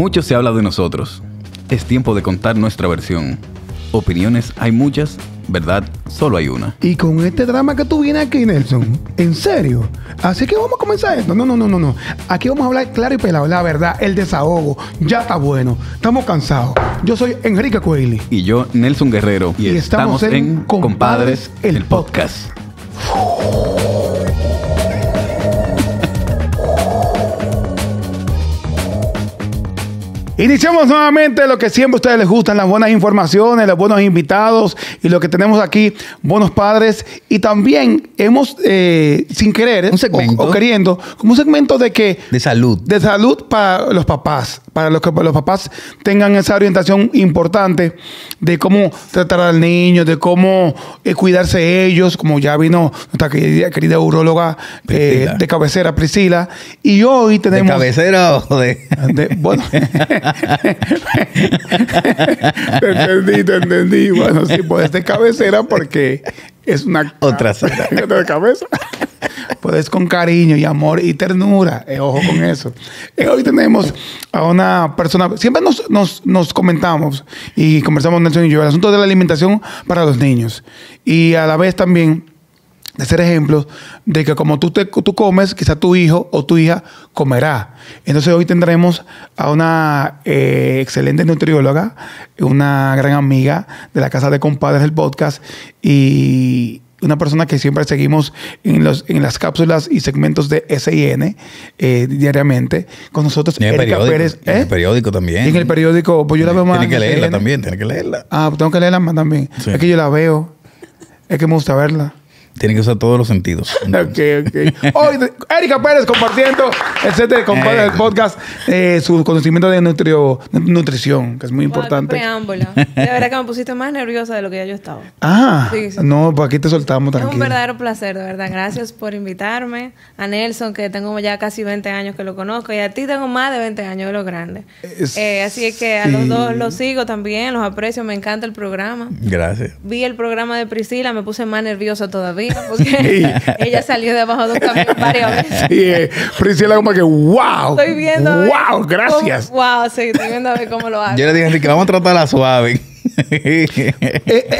Mucho se habla de nosotros. Es tiempo de contar nuestra versión. Opiniones hay muchas, verdad solo hay una. Y con este drama que tú vienes aquí, Nelson, en serio. Así que vamos a comenzar esto. No, no, no, no, no. Aquí vamos a hablar claro y pelado, la verdad, el desahogo. Ya está bueno. Estamos cansados. Yo soy Enrique Coelho. Y yo, Nelson Guerrero. Y, estamos, en Compadres, el, podcast. Iniciamos nuevamente lo que siempre a ustedes les gustan, las buenas informaciones, los buenos invitados y lo que tenemos aquí, buenos padres. Y también hemos, eh, sin querer, O, queriendo, como un segmento de que... De salud. De salud para los papás, para los que los papás tengan esa orientación importante de cómo tratar al niño, de cómo eh, cuidarse ellos, como ya vino nuestra querida, urologa eh, de cabecera, Priscila. Y hoy tenemos... ¿De cabecera o de bueno... te entendí, te entendí. Bueno, sí, puedes de cabecera porque es una... Otra de cabeza. Puedes con cariño y amor y ternura. Eh, ojo con eso. Eh, hoy tenemos a una persona... Siempre nos, nos, nos comentamos y conversamos Nelson y yo el asunto de la alimentación para los niños. Y a la vez también de ser ejemplos de que como tú, tú comes, quizá tu hijo o tu hija comerá. Entonces hoy tendremos a una eh, excelente nutrióloga, una gran amiga de la Casa de Compadres del podcast y una persona que siempre seguimos en, los, en las cápsulas y segmentos de SIN eh, diariamente. Con nosotros, el Pérez. el ¿eh? periódico también. en el periódico, pues yo la veo más. tiene que leerla también, tiene que leerla. Ah, tengo que leerla más también. Es que yo la veo. Es que me gusta verla. Tiene que usar todos los sentidos. ok, Hoy, Erika Pérez compartiendo, etcétera, el podcast, eh, su conocimiento de nutrición, que es muy importante. preámbulo! De verdad que me pusiste más nerviosa de lo que ya yo estaba. Ah, sí, no, pues aquí te soltamos también. Es un verdadero placer, de verdad. Gracias por invitarme. A Nelson, que tengo ya casi 20 años que lo conozco, y a ti tengo más de 20 años de lo grande. Eh, así es que a los dos los sigo también, los aprecio, me encanta el programa. Gracias. Vi el programa de Priscila, me puse más nerviosa todavía porque ella salió debajo de un camión varias veces. Y eh, Priscila como que, wow. Estoy viendo. Wow, gracias. wow, sí, estoy viendo a ver cómo lo hace. Yo le dije, Enrique, vamos a tratarla suave. Eh,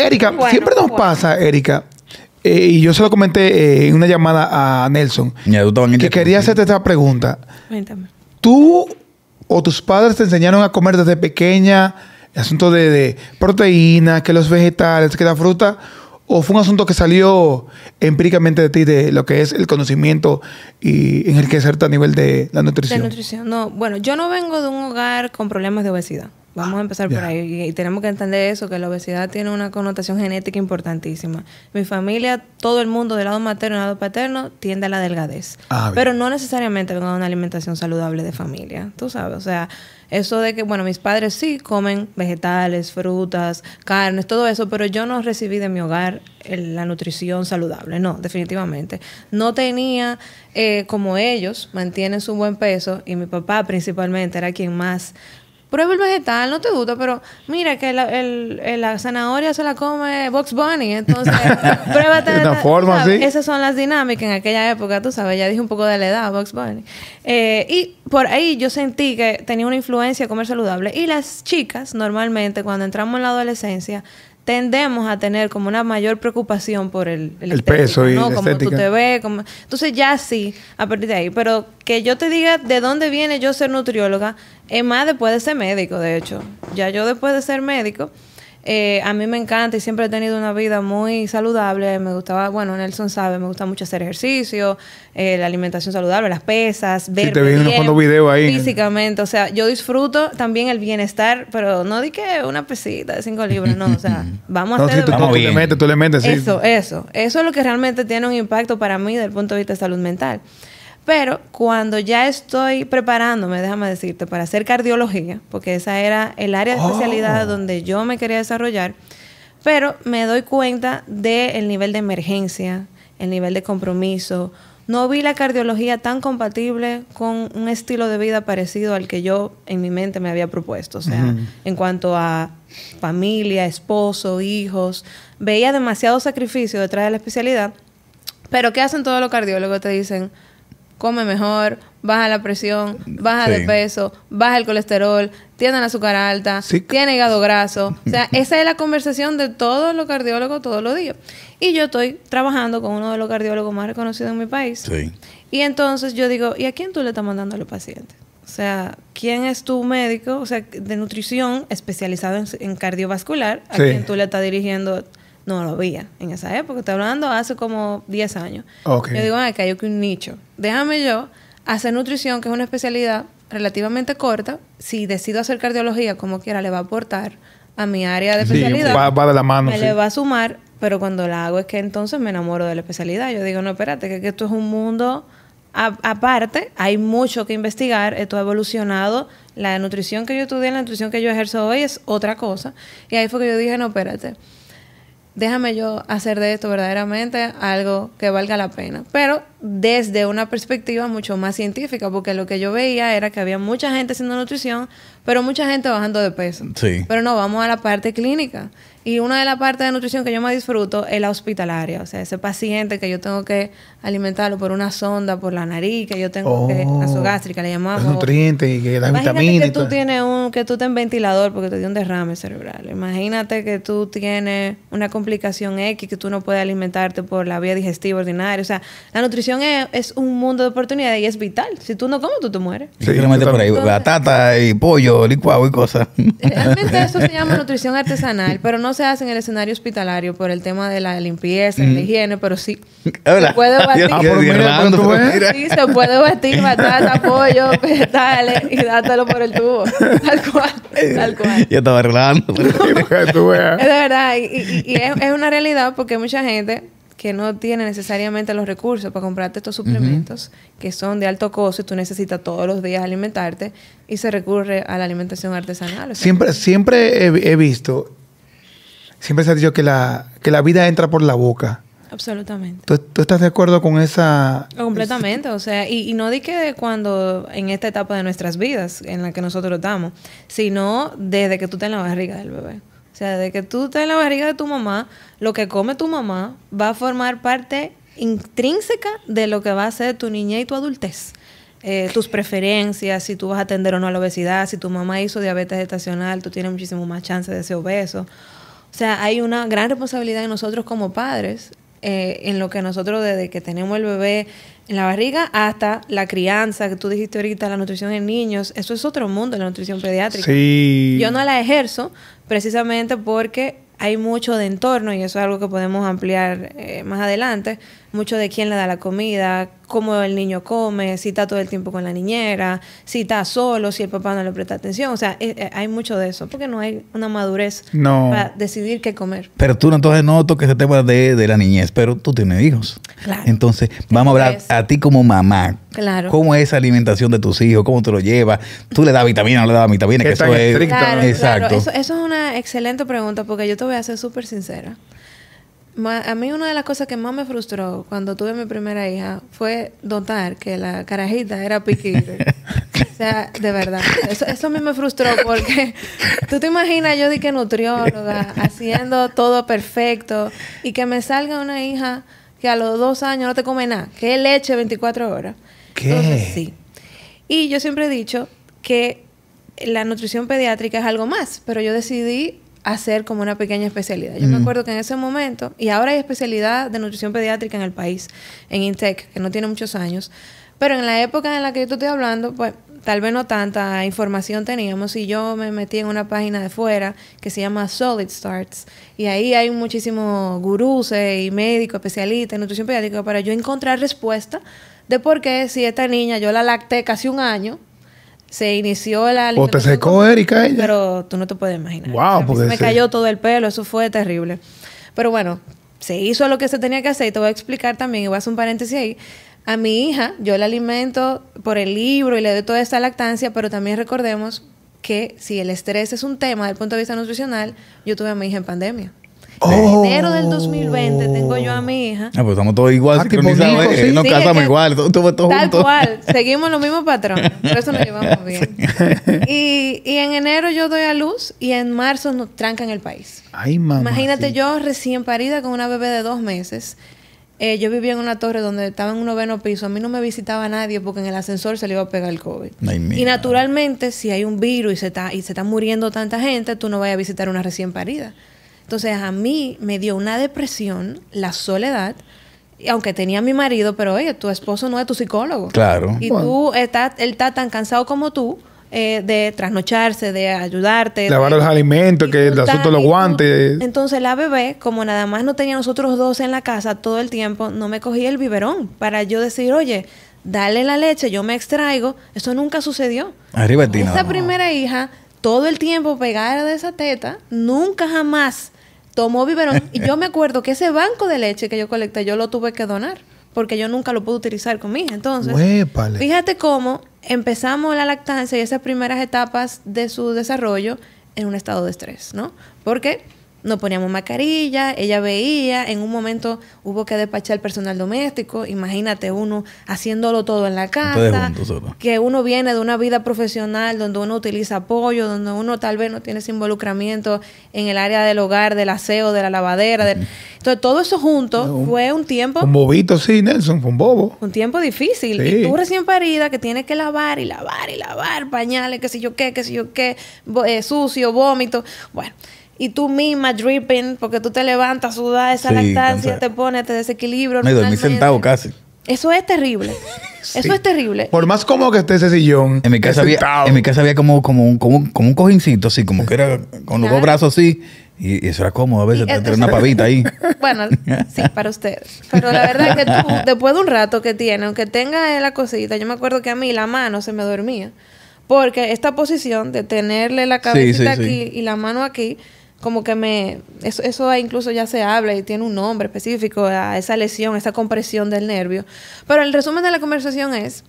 Erika, siempre nos pasa, Erika, eh, y yo se lo comenté en una llamada a Nelson, que quería hacerte esta pregunta. Cuéntame. ¿Tú o tus padres te enseñaron a comer desde pequeña? El asunto de, de proteínas, que los vegetales, que la fruta, ¿O fue un asunto que salió empíricamente de ti, de lo que es el conocimiento y en enriquecerte a nivel de la nutrición? De nutrición, no. Bueno, yo no vengo de un hogar con problemas de obesidad. Vamos a empezar por ahí. Y tenemos que entender eso, que la obesidad tiene una connotación genética importantísima. Mi familia, todo el mundo del lado materno y del lado paterno tiende a la delgadez. Ah, pero no necesariamente venga de una alimentación saludable de familia, tú sabes. O sea, eso de que, bueno, mis padres sí comen vegetales, frutas, carnes, todo eso, pero yo no recibí de mi hogar la nutrición saludable, no, definitivamente. No tenía, eh, como ellos, mantienen su buen peso, y mi papá principalmente era quien más prueba el vegetal, no te gusta, pero mira que la, el, zanahoria se la come Box Bunny, entonces pruébate. de Esas son las dinámicas en aquella época, tú sabes, ya dije un poco de la edad, Box Bunny. Eh, y por ahí yo sentí que tenía una influencia comer saludable. Y las chicas, normalmente, cuando entramos en la adolescencia, tendemos a tener como una mayor preocupación por el, peso y ¿no? como tú te ves. Entonces ya sí, a partir de ahí. Pero que yo te diga de dónde viene yo ser nutrióloga, es más, después de ser médico, de hecho. Ya yo después de ser médico, eh, a mí me encanta y siempre he tenido una vida muy saludable. Me gustaba, bueno, Nelson sabe, me gusta mucho hacer ejercicio, eh, la alimentación saludable, las pesas, ver. Físicamente, o sea, yo disfruto también el bienestar, pero no di que una pesita de cinco libras, no, o sea, vamos a hacer. tú, le metes, tú le metes, Eso, eso. Eso es lo que realmente tiene un impacto para mí desde el punto de vista de salud mental. Pero cuando ya estoy preparándome, déjame decirte, para hacer cardiología, porque esa era el área de especialidad oh. donde yo me quería desarrollar, pero me doy cuenta del nivel de emergencia, el nivel de compromiso. No vi la cardiología tan compatible con un estilo de vida parecido al que yo en mi mente me había propuesto. O sea, en cuanto a familia, esposo, hijos, veía demasiado sacrificio detrás de la especialidad. Pero ¿qué hacen todos los cardiólogos? Te dicen, come mejor, baja la presión, baja de peso, baja el colesterol, tiene la azúcar alta, tiene hígado graso. O sea, esa es la conversación de todos los cardiólogos todos los días. Y yo estoy trabajando con uno de los cardiólogos más reconocidos en mi país. Y entonces yo digo, ¿y a quién tú le estás mandando a los pacientes? O sea, ¿quién es tu médico? O sea, de nutrición especializado en, en cardiovascular, a quién tú le estás dirigiendo no lo había en esa época. Estoy hablando hace como 10 años. Yo digo, ah, que hay un nicho. Déjame yo hacer nutrición, que es una especialidad relativamente corta. Si decido hacer cardiología, como quiera, le va a aportar a mi área de especialidad. Sí, va, de la mano. Me le va a sumar, pero cuando la hago es que entonces me enamoro de la especialidad. Yo digo, no, espérate, que, esto es un mundo aparte, hay mucho que investigar, esto ha evolucionado, la nutrición que yo estudié, la nutrición que yo ejerzo hoy es otra cosa. Y ahí fue que yo dije, no, espérate, déjame yo hacer de esto verdaderamente algo que valga la pena. Pero desde una perspectiva mucho más científica, porque lo que yo veía era que había mucha gente haciendo nutrición, pero mucha gente bajando de peso. Sí. Pero no, vamos a la parte clínica. Y una de las partes de nutrición que yo más disfruto es la hospitalaria. O sea, ese paciente que yo tengo que alimentarlo por una sonda, por la nariz, que yo tengo oh, que... gástrica, le llamamos. Nutrientes y que las vitaminas. que tú tienes un... Que tú ten ventilador porque te dio un derrame cerebral. Imagínate que tú tienes una complicación X que tú no puedes alimentarte por la vía digestiva ordinaria. O sea, la nutrición es, un mundo de oportunidades y es vital. Si tú no comes, tú te mueres. Sí, por ahí batata y pollo licuado y cosas. Realmente eso se llama nutrición artesanal, pero no se hace en el escenario hospitalario por el tema de la limpieza, la mm. higiene, pero sí. Se puede batir. Ah, pues se puede batir batata, pollo, vegetales y dátelo por el tubo. Tal cual. Tal cual. Yo estaba arreglando. es de verdad. Y, es una realidad porque mucha gente que no tiene necesariamente los recursos para comprarte estos suplementos, que son de alto costo y tú necesitas todos los días alimentarte, y se recurre a la alimentación artesanal. siempre siempre he, visto, siempre se ha dicho que la, que la vida entra por la boca. Absolutamente. ¿Tú, estás de acuerdo con esa...? Completamente, o sea, y, no di que cuando, en esta etapa de nuestras vidas en la que nosotros estamos, sino desde que tú estás en la barriga del bebé. O sea, de que tú estás en la barriga de tu mamá, lo que come tu mamá va a formar parte intrínseca de lo que va a ser tu niñez y tu adultez. Eh, tus preferencias, si tú vas a atender o no a la obesidad, si tu mamá hizo diabetes gestacional, tú tienes muchísimo más chance de ser obeso. O sea, hay una gran responsabilidad en nosotros como padres, eh, en lo que nosotros desde que tenemos el bebé en la barriga hasta la crianza, que tú dijiste ahorita, la nutrición en niños, eso es otro mundo, la nutrición pediátrica. Sí. Yo no la ejerzo, precisamente porque hay mucho de entorno y eso es algo que podemos ampliar eh, más adelante mucho de quién le da la comida, cómo el niño come, si está todo el tiempo con la niñera, si está solo, si el papá no le presta atención. O sea, eh, eh, hay mucho de eso, porque no hay una madurez para decidir qué comer. Pero tú entonces no toques se tema de, de, la niñez, pero tú tienes hijos. Claro. Entonces, vamos a hablar a ti como mamá. Claro. ¿Cómo es la alimentación de tus hijos? ¿Cómo te lo llevas? ¿Tú le das vitamina o no le das vitamina? Que eso es... Claro, Claro. Eso, eso es una excelente pregunta porque yo te voy a ser súper sincera a mí una de las cosas que más me frustró cuando tuve mi primera hija fue notar que la carajita era piquita. o sea, de verdad. Eso, a mí me frustró porque tú te imaginas yo di que nutrióloga, haciendo todo perfecto y que me salga una hija que a los dos años no te come nada, que leche 24 horas. ¿Qué? sí. Y yo siempre he dicho que la nutrición pediátrica es algo más, pero yo decidí hacer como una pequeña especialidad. Yo me acuerdo que en ese momento, y ahora hay especialidad de nutrición pediátrica en el país, en INTEC, que no tiene muchos años, pero en la época en la que yo te estoy hablando, pues tal vez no tanta información teníamos y yo me metí en una página de fuera que se llama Solid Starts y ahí hay muchísimos gurús y médicos especialistas en nutrición pediátrica para yo encontrar respuesta de por qué si esta niña yo la lacté casi un año, se inició la... O te secó Erika ella. Pero tú no te puedes imaginar. Wow, se me cayó todo el pelo, eso fue terrible. Pero bueno, se hizo lo que se tenía que hacer y te voy a explicar también, y voy a hacer un paréntesis ahí. A mi hija, yo la alimento por el libro y le doy toda esta lactancia, pero también recordemos que si el estrés es un tema del punto de vista nutricional, yo tuve a mi hija en pandemia. En oh. enero del 2020 tengo yo a mi hija. Ah, pues estamos todos igual, ah, Nos casamos igual, tal cual, seguimos los mismos patrones, por eso nos llevamos bien. Y, en enero yo doy a luz y en marzo nos trancan el país. Ay, mamá. Imagínate yo recién parida con una bebé de dos meses. Eh, yo vivía en una torre donde estaba en un noveno piso. A mí no me visitaba nadie porque en el ascensor se le iba a pegar el COVID. y naturalmente, si hay un virus y se, está, y se está muriendo tanta gente, tú no vas a visitar una recién parida. Entonces a mí me dio una depresión, la soledad, aunque tenía a mi marido, pero oye, tu esposo no es tu psicólogo. Claro. Y tú, él está tan cansado como tú. Eh, de trasnocharse, de ayudarte. Lavar los alimentos, que el asunto lo los guantes. entonces la bebé, como nada más no tenía nosotros dos en la casa todo el tiempo, no me cogía el biberón para yo decir, oye, dale la leche, yo me extraigo. Eso nunca sucedió. Arriba Esa primera hija, todo el tiempo pegada de esa teta, nunca jamás tomó biberón. y yo me acuerdo que ese banco de leche que yo colecté, yo lo tuve que donar. Porque yo nunca lo pude utilizar conmigo Entonces, fíjate cómo empezamos la lactancia y esas primeras etapas de su desarrollo en un estado de estrés, ¿no? Porque nos poníamos mascarilla, ella veía, en un momento hubo que despachar personal doméstico, imagínate uno haciéndolo todo en la casa, que uno viene de una vida profesional donde uno utiliza apoyo, donde uno tal vez no tiene ese involucramiento en el área del hogar, del aseo, de la lavadera, del... entonces todo eso junto fue un tiempo... Un bobito, sí, Nelson, fue un bobo. Un tiempo difícil. Y tú recién parida que tienes que lavar y lavar y lavar pañales, qué sé yo qué, qué sé yo qué, eh, sucio, vómito, bueno y tú misma dripping, porque tú te levantas, sudas esa la lactancia, te pone te desequilibrio. Me dormí sentado casi. Eso es terrible. Eso es terrible. Por más cómodo que esté ese sillón. En mi casa, había, en mi casa había como, como, un, como, un, como cojincito, así, como que era con los dos brazos así. Y, eso era cómodo a veces, te una pavita ahí. Bueno, sí, para usted. Pero la verdad es que tú, después de un rato que tiene, aunque tenga la cosita, yo me acuerdo que a mí la mano se me dormía. Porque esta posición de tenerle la cabecita aquí y la mano aquí, como que me, eso, incluso ya se habla y tiene un nombre específico a esa lesión, esa compresión del nervio. Pero el resumen de la conversación es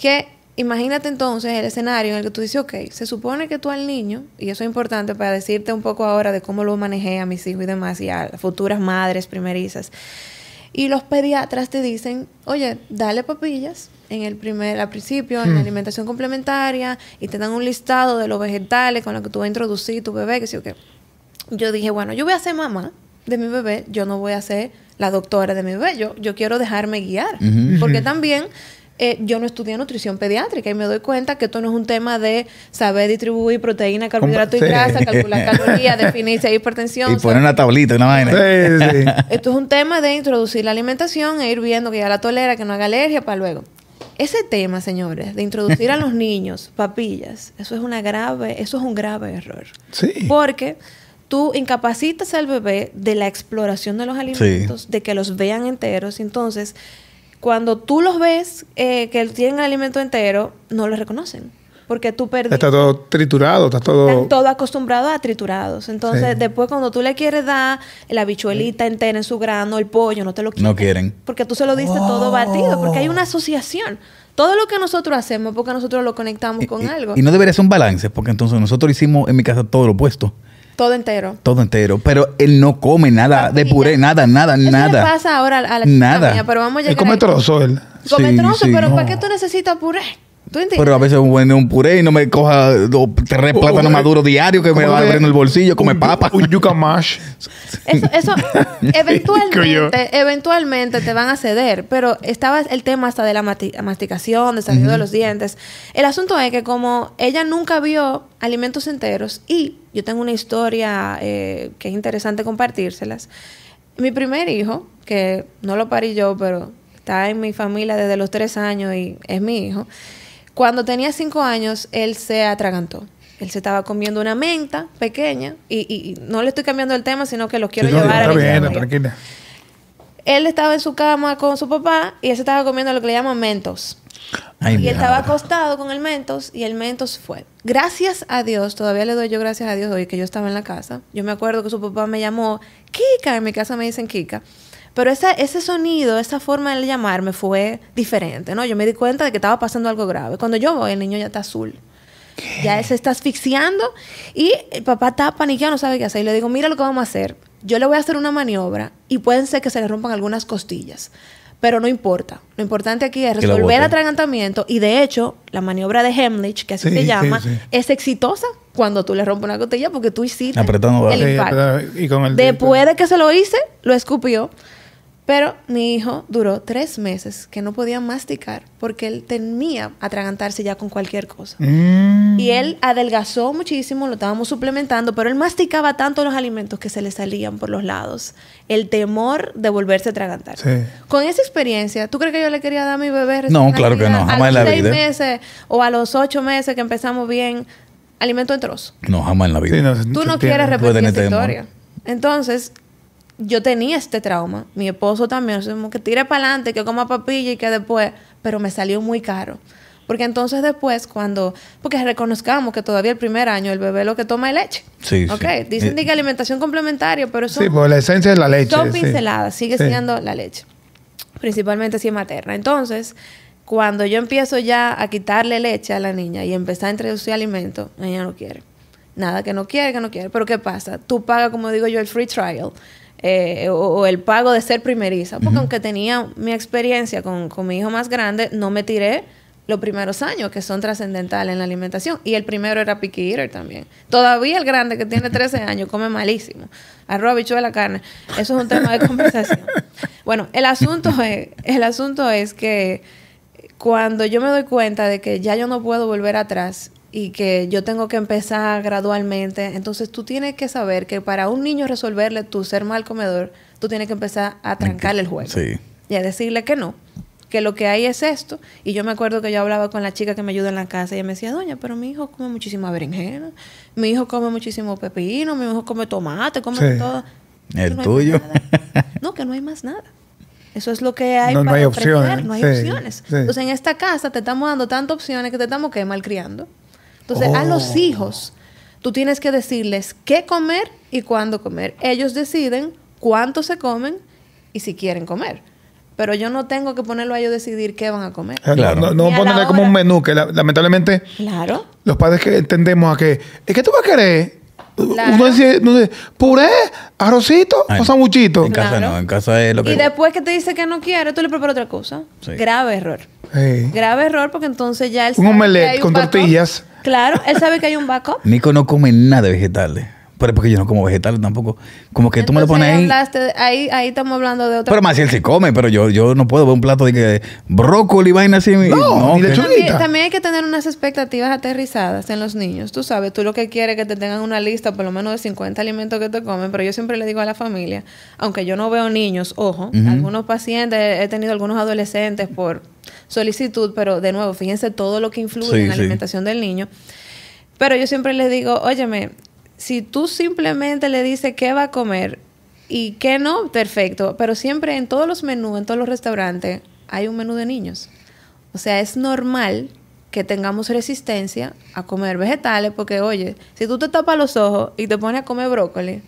que imagínate entonces el escenario en el que tú dices, ok, se supone que tú al niño, y eso es importante para decirte un poco ahora de cómo lo manejé a mis hijos y demás, y a futuras madres primerizas. Y los pediatras te dicen, oye, dale papillas en el primer, al principio, en la hmm. alimentación complementaria, y te dan un listado de los vegetales con los que tú vas a introducir tu bebé, que sí o que yo dije, bueno, yo voy a ser mamá de mi bebé, yo no voy a ser la doctora de mi bebé, yo, quiero dejarme guiar, porque también eh, yo no estudié nutrición pediátrica y me doy cuenta que esto no es un tema de saber distribuir proteína, carbohidrato y grasa, calcular calorías, definir si hay hipertensión. Y poner una tablita, una vaina. Sí, sí. Esto es un tema de introducir la alimentación e ir viendo que ya la tolera, que no haga alergia para luego. Ese tema, señores, de introducir a los niños papillas, eso es una grave, eso es un grave error. Sí. Porque tú incapacitas al bebé de la exploración de los alimentos, de que los vean enteros. Entonces, cuando tú los ves eh, que tienen el alimento entero, no lo reconocen. Porque tú perdiste. Está todo triturado, está todo. Están todo acostumbrado a triturados. Entonces, después, cuando tú le quieres dar la bichuelita entera en su grano, el pollo, no te lo quieren. No quieren. Porque tú se lo diste todo oh. batido, porque hay una asociación todo lo que nosotros hacemos porque nosotros lo conectamos con algo. Y no debería ser un balance, porque entonces nosotros hicimos en mi casa todo lo opuesto. Todo entero. Todo entero. Pero él no come nada de puré, nada, nada, nada. ¿Qué pasa ahora a la gente nada. pero vamos a llegar. Él come trozo él. Come trozo, pero ¿para qué tú necesitas puré? Pero a veces un, un puré y no me coja dos, tres plátanos maduros diario que me va a abrir en el bolsillo, come papa. Un yuca mash. Eso, eventualmente, eventualmente te van a ceder, pero estaba el tema hasta de la masticación, de de los dientes. El asunto es que como ella nunca vio alimentos enteros y yo tengo una historia eh, que es interesante compartírselas. Mi primer hijo, que no lo parí yo, pero está en mi familia desde los tres años y es mi hijo. Cuando tenía cinco años, él se atragantó. Él se estaba comiendo una menta pequeña y, no le estoy cambiando el tema, sino que lo quiero llevar a bien, tranquila. Él estaba en su cama con su papá y él se estaba comiendo lo que le llaman mentos. y él estaba acostado con el mentos y el mentos fue. Gracias a Dios, todavía le doy yo gracias a Dios hoy que yo estaba en la casa. Yo me acuerdo que su papá me llamó Kika, en mi casa me dicen Kika. Pero ese, sonido, esa forma de llamarme fue diferente, ¿no? Yo me di cuenta de que estaba pasando algo grave. Cuando yo voy, el niño ya está azul. Ya se está asfixiando y el papá está paniqueado, no sabe qué hacer. Y le digo, mira lo que vamos a hacer. Yo le voy a hacer una maniobra y pueden ser que se le rompan algunas costillas. Pero no importa. Lo importante aquí es resolver el atragantamiento. Y de hecho, la maniobra de Hemlich, que así se llama, es exitosa cuando tú le rompes una costilla porque tú hiciste Apretando el Y Después de que se lo hice, lo escupió. Pero mi hijo duró tres meses que no podía masticar porque él temía atragantarse ya con cualquier cosa. Mm. Y él adelgazó muchísimo, lo estábamos suplementando, pero él masticaba tanto los alimentos que se le salían por los lados. El temor de volverse a atragantar. Con esa experiencia, ¿tú crees que yo le quería dar a mi bebé? No, claro que no, jamás en la vida. A los seis meses o a los ocho meses que empezamos bien, alimento en trozo. No, jamás en la vida. Tú no quieres repetir esa historia. Entonces, yo tenía este trauma. Mi esposo también, que tire para adelante, que coma papilla y que después, pero me salió muy caro. Porque entonces después, cuando, porque reconozcamos que todavía el primer año el bebé lo que toma es leche. Sí. Ok, dicen que alimentación complementaria, pero eso... Sí, pues la esencia es la leche. Son pinceladas, sigue siendo la leche. Principalmente si es materna. Entonces, cuando yo empiezo ya a quitarle leche a la niña y empezar a introducir alimento, ella no quiere. Nada, que no quiere, que no quiere. Pero ¿qué pasa? Tú pagas, como digo yo, el free trial eh, o, el pago de ser primeriza, porque aunque tenía mi experiencia con, mi hijo más grande, no me tiré los primeros años que son trascendentales en la alimentación. Y el primero era picky eater también. Todavía el grande que tiene 13 años come malísimo. Arroz, la carne. Eso es un tema de conversación. bueno, el asunto es, el asunto es que cuando yo me doy cuenta de que ya yo no puedo volver atrás y que yo tengo que empezar gradualmente. Entonces tú tienes que saber que para un niño resolverle tu ser mal comedor, tú tienes que empezar a trancarle el juego. Sí. Y a decirle que no, que lo que hay es esto. Y yo me acuerdo que yo hablaba con la chica que me ayuda en la casa y ella me decía, doña, pero mi hijo come muchísima berenjena, mi hijo come muchísimo pepino, mi hijo come tomate, come todo. El tuyo. no, que no hay más nada. Eso es lo que hay no, para no hay opciones. No hay opciones. Entonces en esta casa te estamos dando tantas opciones que te estamos que malcriando. Entonces, a los oh. hijos, tú tienes que decirles qué comer y cuándo comer. Ellos deciden cuánto se comen y si quieren comer. Pero yo no tengo que ponerlo a ellos decidir qué van a comer. Ah, no, no, ponerle como un menú, que lamentablemente claro. los padres que entendemos a que, es que tú vas a querer Uno puré, arrocito o En casa no, en casa es lo que. Y después que te dice que no quiere, tú le preparas otra cosa. Grave error. Grave error porque entonces ya el. Un omelette con tortillas. Claro, él sabe que hay un backup. Nico no come nada de vegetales. Eh. Pero porque yo no como vegetal tampoco. Como que tú me lo pones ahí. ahí. estamos hablando de otra Pero más si él se come, pero yo, yo no puedo ver un plato de que brócoli, vaina así. No, no también, hay que tener unas expectativas aterrizadas en los niños. Tú sabes, tú lo que quieres es que te tengan una lista por lo menos de 50 alimentos que te comen. Pero yo siempre le digo a la familia, aunque yo no veo niños, ojo, algunos pacientes, he tenido algunos adolescentes por solicitud, pero de nuevo, fíjense todo lo que influye en la alimentación del niño. Pero yo siempre les digo, óyeme, si tú simplemente le dices qué va a comer y qué no, perfecto. Pero siempre en todos los menús, en todos los restaurantes, hay un menú de niños. O sea, es normal que tengamos resistencia a comer vegetales porque, oye, si tú te tapas los ojos y te pones a comer brócoli,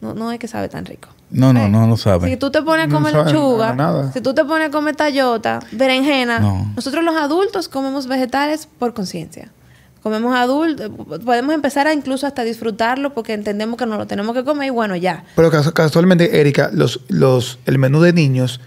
no, no es que sabe tan rico. No, no, eh, no lo sabe. Si tú te pones a comer lechuga, si tú te pones a comer tallota, berenjena, nosotros los adultos comemos vegetales por conciencia comemos adultos, podemos empezar a incluso hasta disfrutarlo porque entendemos que no lo tenemos que comer y bueno, ya. Pero casualmente, Erika, los, los, el menú de niños,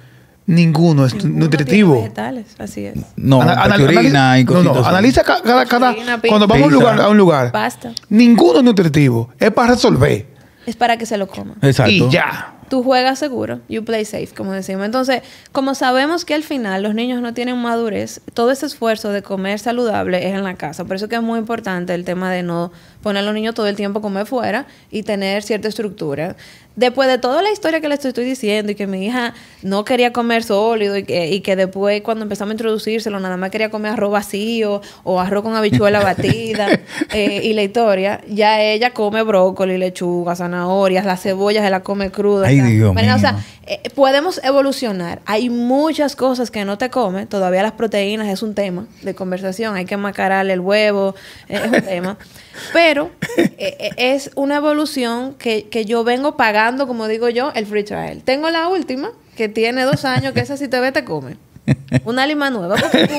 ninguno es nutritivo. vegetales, así es. No, y no, no, analiza cada, cada, cuando vamos a un lugar, Pasta. Ninguno es nutritivo, es para resolver. Es para que se lo coman. Exacto. Y ya tú juegas seguro, you play safe, como decimos. Entonces, como sabemos que al final los niños no tienen madurez, todo ese esfuerzo de comer saludable es en la casa. Por eso que es muy importante el tema de no poner a los niños todo el tiempo a comer fuera y tener cierta estructura después de toda la historia que le estoy diciendo y que mi hija no quería comer sólido y que, después cuando empezamos a introducírselo nada más quería comer arroz vacío o arroz con habichuela batida eh, y la historia, ya ella come brócoli, lechuga, zanahorias, las cebollas se la come cruda. O sea, eh, podemos evolucionar. Hay muchas cosas que no te come. Todavía las proteínas es un tema de conversación. Hay que macararle el huevo, es un tema. Pero eh, es una evolución que, que yo vengo pagando como digo yo, el free trial. Tengo la última, que tiene dos años, que esa si te ve te come. Una lima nueva, porque tú,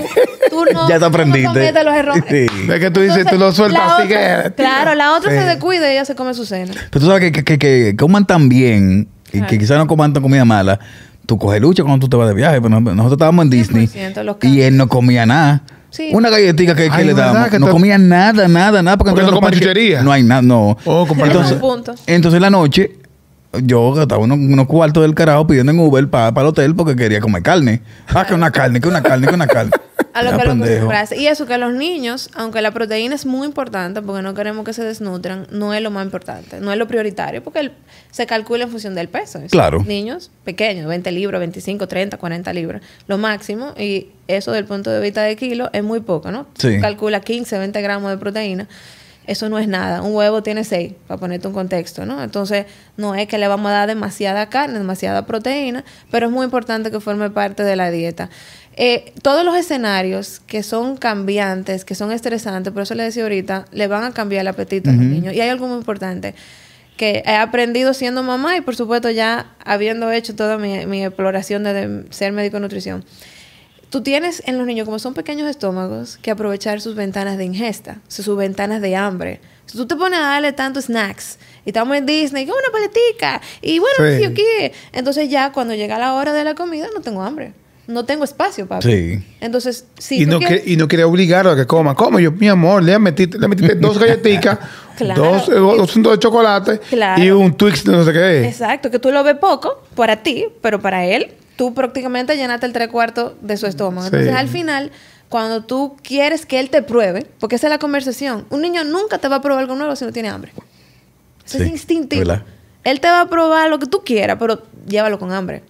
tú no, ya te aprendiste. no cometes los errores. Es que tú dices, tú lo sueltas así que. Claro, la otra se descuida y ella se come su cena. Pero tú sabes que, que, que, coman tan bien y que quizás no coman tan comida mala. Tú coges lucha cuando tú te vas de viaje. Pero nosotros estábamos en Disney y él no comía nada. Una galletita que, que le daba. no comía nada, nada, nada. Porque, entonces no, chuchería. No hay nada, no. Oh, entonces, en entonces la noche yo gastaba unos, unos cuartos del carajo pidiendo en Uber para para el hotel porque quería comer carne. Ah, que una carne, que una carne, que una carne. A lo ah, que lo Y eso que los niños, aunque la proteína es muy importante porque no queremos que se desnutran, no es lo más importante, no es lo prioritario porque se calcula en función del peso. Claro. Niños pequeños, 20 libras, 25, 30, 40 libras, lo máximo. Y eso del punto de vista de kilo es muy poco, ¿no? Sí. Calcula 15, 20 gramos de proteína eso no es nada. Un huevo tiene seis, para ponerte un contexto, ¿no? Entonces, no es que le vamos a dar demasiada carne, demasiada proteína, pero es muy importante que forme parte de la dieta. Eh, todos los escenarios que son cambiantes, que son estresantes, por eso le decía ahorita, le van a cambiar el apetito al niño. Y hay algo muy importante que he aprendido siendo mamá y por supuesto ya habiendo hecho toda mi, exploración de, ser médico de nutrición Tú tienes en los niños, como son pequeños estómagos, que aprovechar sus ventanas de ingesta, sus ventanas de hambre. Si tú te pones a darle tanto snacks y estamos en Disney, que una paletica y bueno, sí. qué. Entonces ya cuando llega la hora de la comida no tengo hambre. No tengo espacio, papi. Sí. Entonces, sí. Y, no, y no quería obligarlo a que coma. Como yo, mi amor, le metiste, le dos galletitas, dos, eh, dos de chocolate y un Twix de no sé qué. Exacto, que tú lo ves poco para ti, pero para él tú prácticamente llenaste el tres cuartos de su estómago. Entonces, al final, cuando tú quieres que él te pruebe, porque esa es la conversación, un niño nunca te va a probar algo nuevo si no tiene hambre. Eso es instintivo. Él te va a probar lo que tú quieras, pero llévalo con hambre.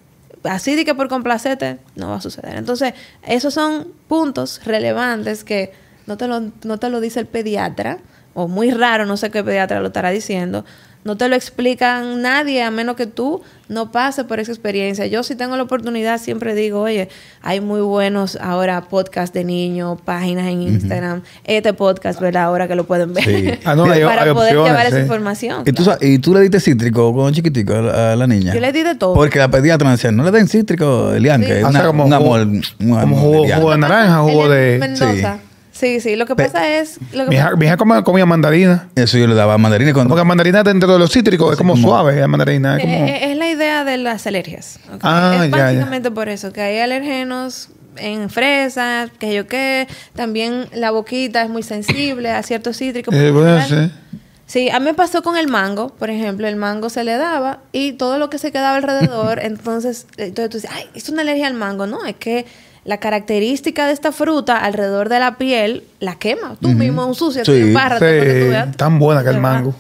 Así de que por complacete no va a suceder. Entonces, esos son puntos relevantes que no te lo, no te lo dice el pediatra, o muy raro, no sé qué pediatra lo estará diciendo, no te lo explican nadie a menos que tú no pases por esa experiencia. Yo si tengo la oportunidad siempre digo, oye, hay muy buenos ahora podcast de niños, páginas en Instagram, este podcast, ¿verdad? Ahora que lo pueden ver. Ah, para poder llevar esa información. ¿Y, tú, le diste cítrico con chiquitico a, la, niña? Yo le di de todo. Porque la pediatra decía, no le den cítrico, Elian, que es ah, una, como un jugo, de naranja, jugo de... Mendoza. Sí, sí, lo que pasa es. que mi, hija, comía, mandarina. Eso yo le daba mandarina. Cuando... Porque mandarina dentro de los cítricos es como, suave, la mandarina. Eh, eh, es, la idea de las alergias. Ah, es ya, básicamente por eso, que hay alergenos en fresas, que yo qué. También la boquita es muy sensible a ciertos cítricos. Eh, sí. Sí, a mí me pasó con el mango, por ejemplo, el mango se le daba y todo lo que se quedaba alrededor, entonces, entonces tú dices, ay, es una alergia al mango, no, es que la característica de esta fruta alrededor de la piel la quema. Tú mismo mismo sucio, sí, un sí. Tan buena que el mango.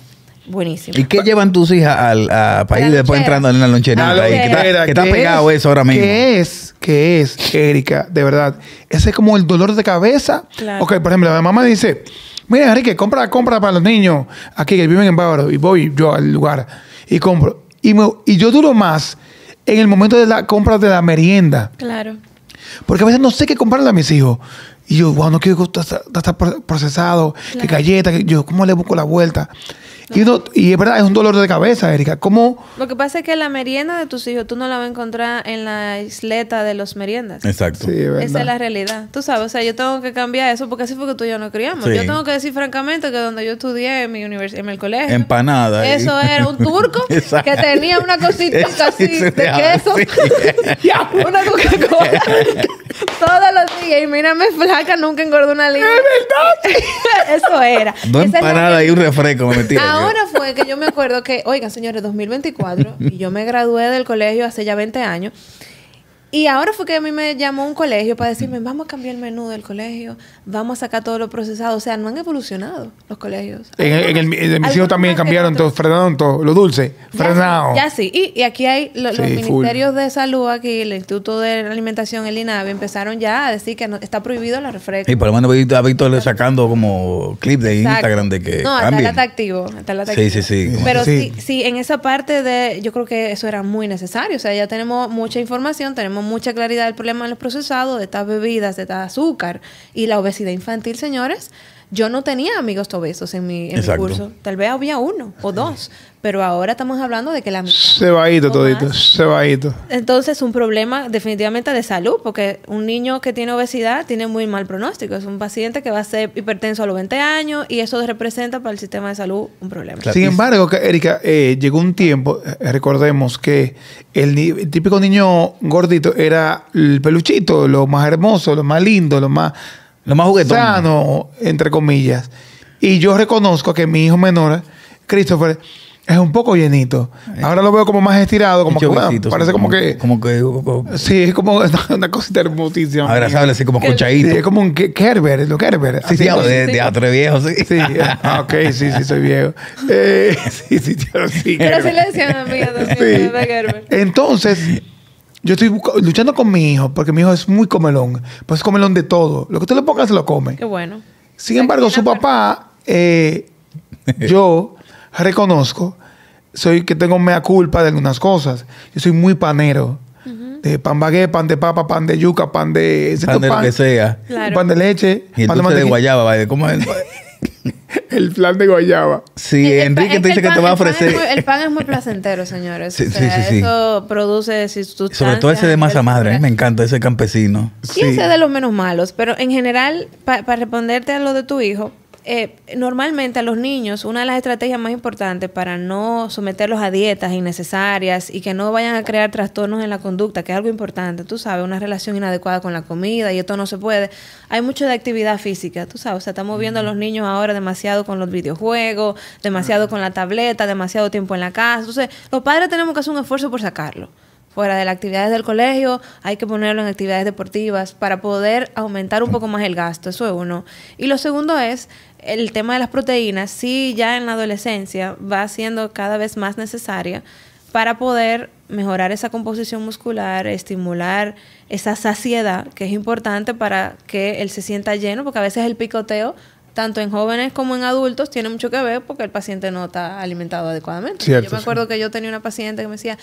Buenísimo. ¿Y qué llevan tus hijas al a país después entrando en la lonchera, que, está, pegado eso ahora mismo. ¿Qué es? ¿Qué es, Erika? De verdad. Ese es como el dolor de cabeza. Claro. Ok, por ejemplo, la mamá dice, mira, Enrique, compra, compra para los niños aquí que viven en Bávaro. Y voy yo al lugar y compro. Y, y yo duro más en el momento de la compra de la merienda. Claro. Porque a veces no sé qué comprarle a mis hijos. Y yo, wow, no quiero estar procesado, que galleta, que yo, ¿cómo le busco la vuelta? Y, es verdad, es un dolor de cabeza, Erika. ¿Cómo? Lo que pasa es que la merienda de tus hijos tú no la vas a encontrar en la isleta de los meriendas. Exacto. Esa es la realidad. Tú sabes, o sea, yo tengo que cambiar eso porque así fue que tú y yo no criamos. Yo tengo que decir francamente que donde yo estudié en mi universidad, en el colegio. Empanada. Eso era un turco que tenía una cosita así de queso. una Coca-Cola. Todos los días. Y mírame flaca, nunca engordó una libra. Eso era. Dos empanadas y un refresco me Ahora fue que yo me acuerdo que, oiga señores, 2024, y yo me gradué del colegio hace ya 20 años. Y ahora fue que a mí me llamó un colegio para decirme, vamos a cambiar el menú del colegio, vamos a sacar todo lo procesado. O sea, no han evolucionado los colegios. En, el, en mis hijos también cambiaron todo, frenaron todo, lo dulce, frenado. Ya, sí, y, aquí hay los ministerios de salud, aquí el Instituto de Alimentación, el INAVI, empezaron ya a decir que está prohibido la refresca. Y por lo menos ha visto sacando como clip de Instagram de que No, hasta activo, hasta Sí, sí, sí. Pero sí, sí, en esa parte de, yo creo que eso era muy necesario. O sea, ya tenemos mucha información, tenemos mucha claridad del problema de los procesados, de estas bebidas, de esta azúcar y la obesidad infantil, señores. Yo no tenía amigos obesos en mi, en mi curso. Tal vez había uno o dos. Pero ahora estamos hablando de que la se Cebadito todito, cebadito. Entonces, un problema definitivamente de salud, porque un niño que tiene obesidad tiene muy mal pronóstico. Es un paciente que va a ser hipertenso a los 20 años y eso representa para el sistema de salud un problema. Sin embargo, Erika, eh, llegó un tiempo, eh, recordemos que el, típico niño gordito era el peluchito, lo más hermoso, lo más lindo, lo más, lo más juguetón. sano, entre comillas. Y yo reconozco que mi hijo menor, Christopher, es un poco llenito. Eh, Ahora lo veo como más estirado, como que parece como, que. Como que. sí, es como una, cosita hermosísima. Agradable, así como conchadito. es como un Kerber, lo Kerber. Sí, sí, sí, ah, de teatro viejo, sí. Sí, ah, ok, sí, sí, soy viejo. Eh, sí, sí, yo sí. Pero silencio. le decían entonces, Entonces. Yo estoy luchando con mi hijo, porque mi hijo es muy comelón. Pues es comelón de todo. Lo que usted le ponga se lo come. Qué bueno. Sin embargo, su papá, eh, yo, reconozco, soy que tengo mea culpa de algunas cosas. Yo soy muy panero. De pan bagué, pan de papa, pan de yuca, pan de... Pan de lo que sea. Pan de leche. el pan de, guayaba, ¿Cómo es? el plan de guayaba. Sí, Enrique te dice que, te va a ofrecer. el pan es muy placentero, señores. Sí, sí, sí, eso produce sustancias. Sobre todo ese de masa madre, me encanta ese campesino. Sí, ese de los menos malos. Pero en general, para responderte a lo de tu hijo, eh, normalmente a los niños una de las estrategias más importantes para no someterlos a dietas innecesarias y que no vayan a crear trastornos en la conducta, que es algo importante, tú sabes, una relación inadecuada con la comida y esto no se puede. Hay mucho de actividad física, tú sabes, o sea, estamos viendo a los niños ahora demasiado con los videojuegos, demasiado con la tableta, demasiado tiempo en la casa. Entonces, los padres tenemos que hacer un esfuerzo por sacarlo fuera de las actividades del colegio, hay que ponerlo en actividades deportivas para poder aumentar un poco más el gasto, eso es uno. Y lo segundo es el tema de las proteínas, sí ya en la adolescencia va siendo cada vez más necesaria para poder mejorar esa composición muscular, estimular esa saciedad que es importante para que él se sienta lleno, porque a veces el picoteo tanto en jóvenes como en adultos, tiene mucho que ver porque el paciente no está alimentado adecuadamente. yo me acuerdo que yo tenía una paciente que me decía,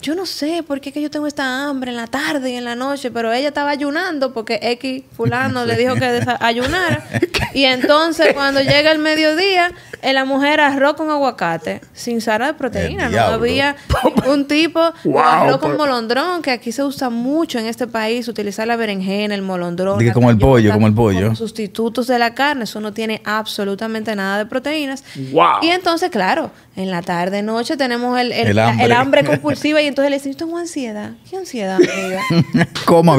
yo no sé por qué que yo tengo esta hambre en la tarde y en la noche, pero ella estaba ayunando porque X fulano le dijo que ayunara. y entonces cuando llega el mediodía, eh, la mujer arroz con aguacate, sin sara de proteína. no había un tipo que arroz con molondrón, que aquí se usa mucho en este país, utilizar la berenjena, el molondrón. como, el pollo, como el pollo, como el sustitutos de la carne, eso no tiene tiene absolutamente nada de proteínas. Y entonces, claro, en la tarde, noche tenemos el, hambre. compulsiva y entonces le yo tengo ansiedad. ¿Qué ansiedad, amiga?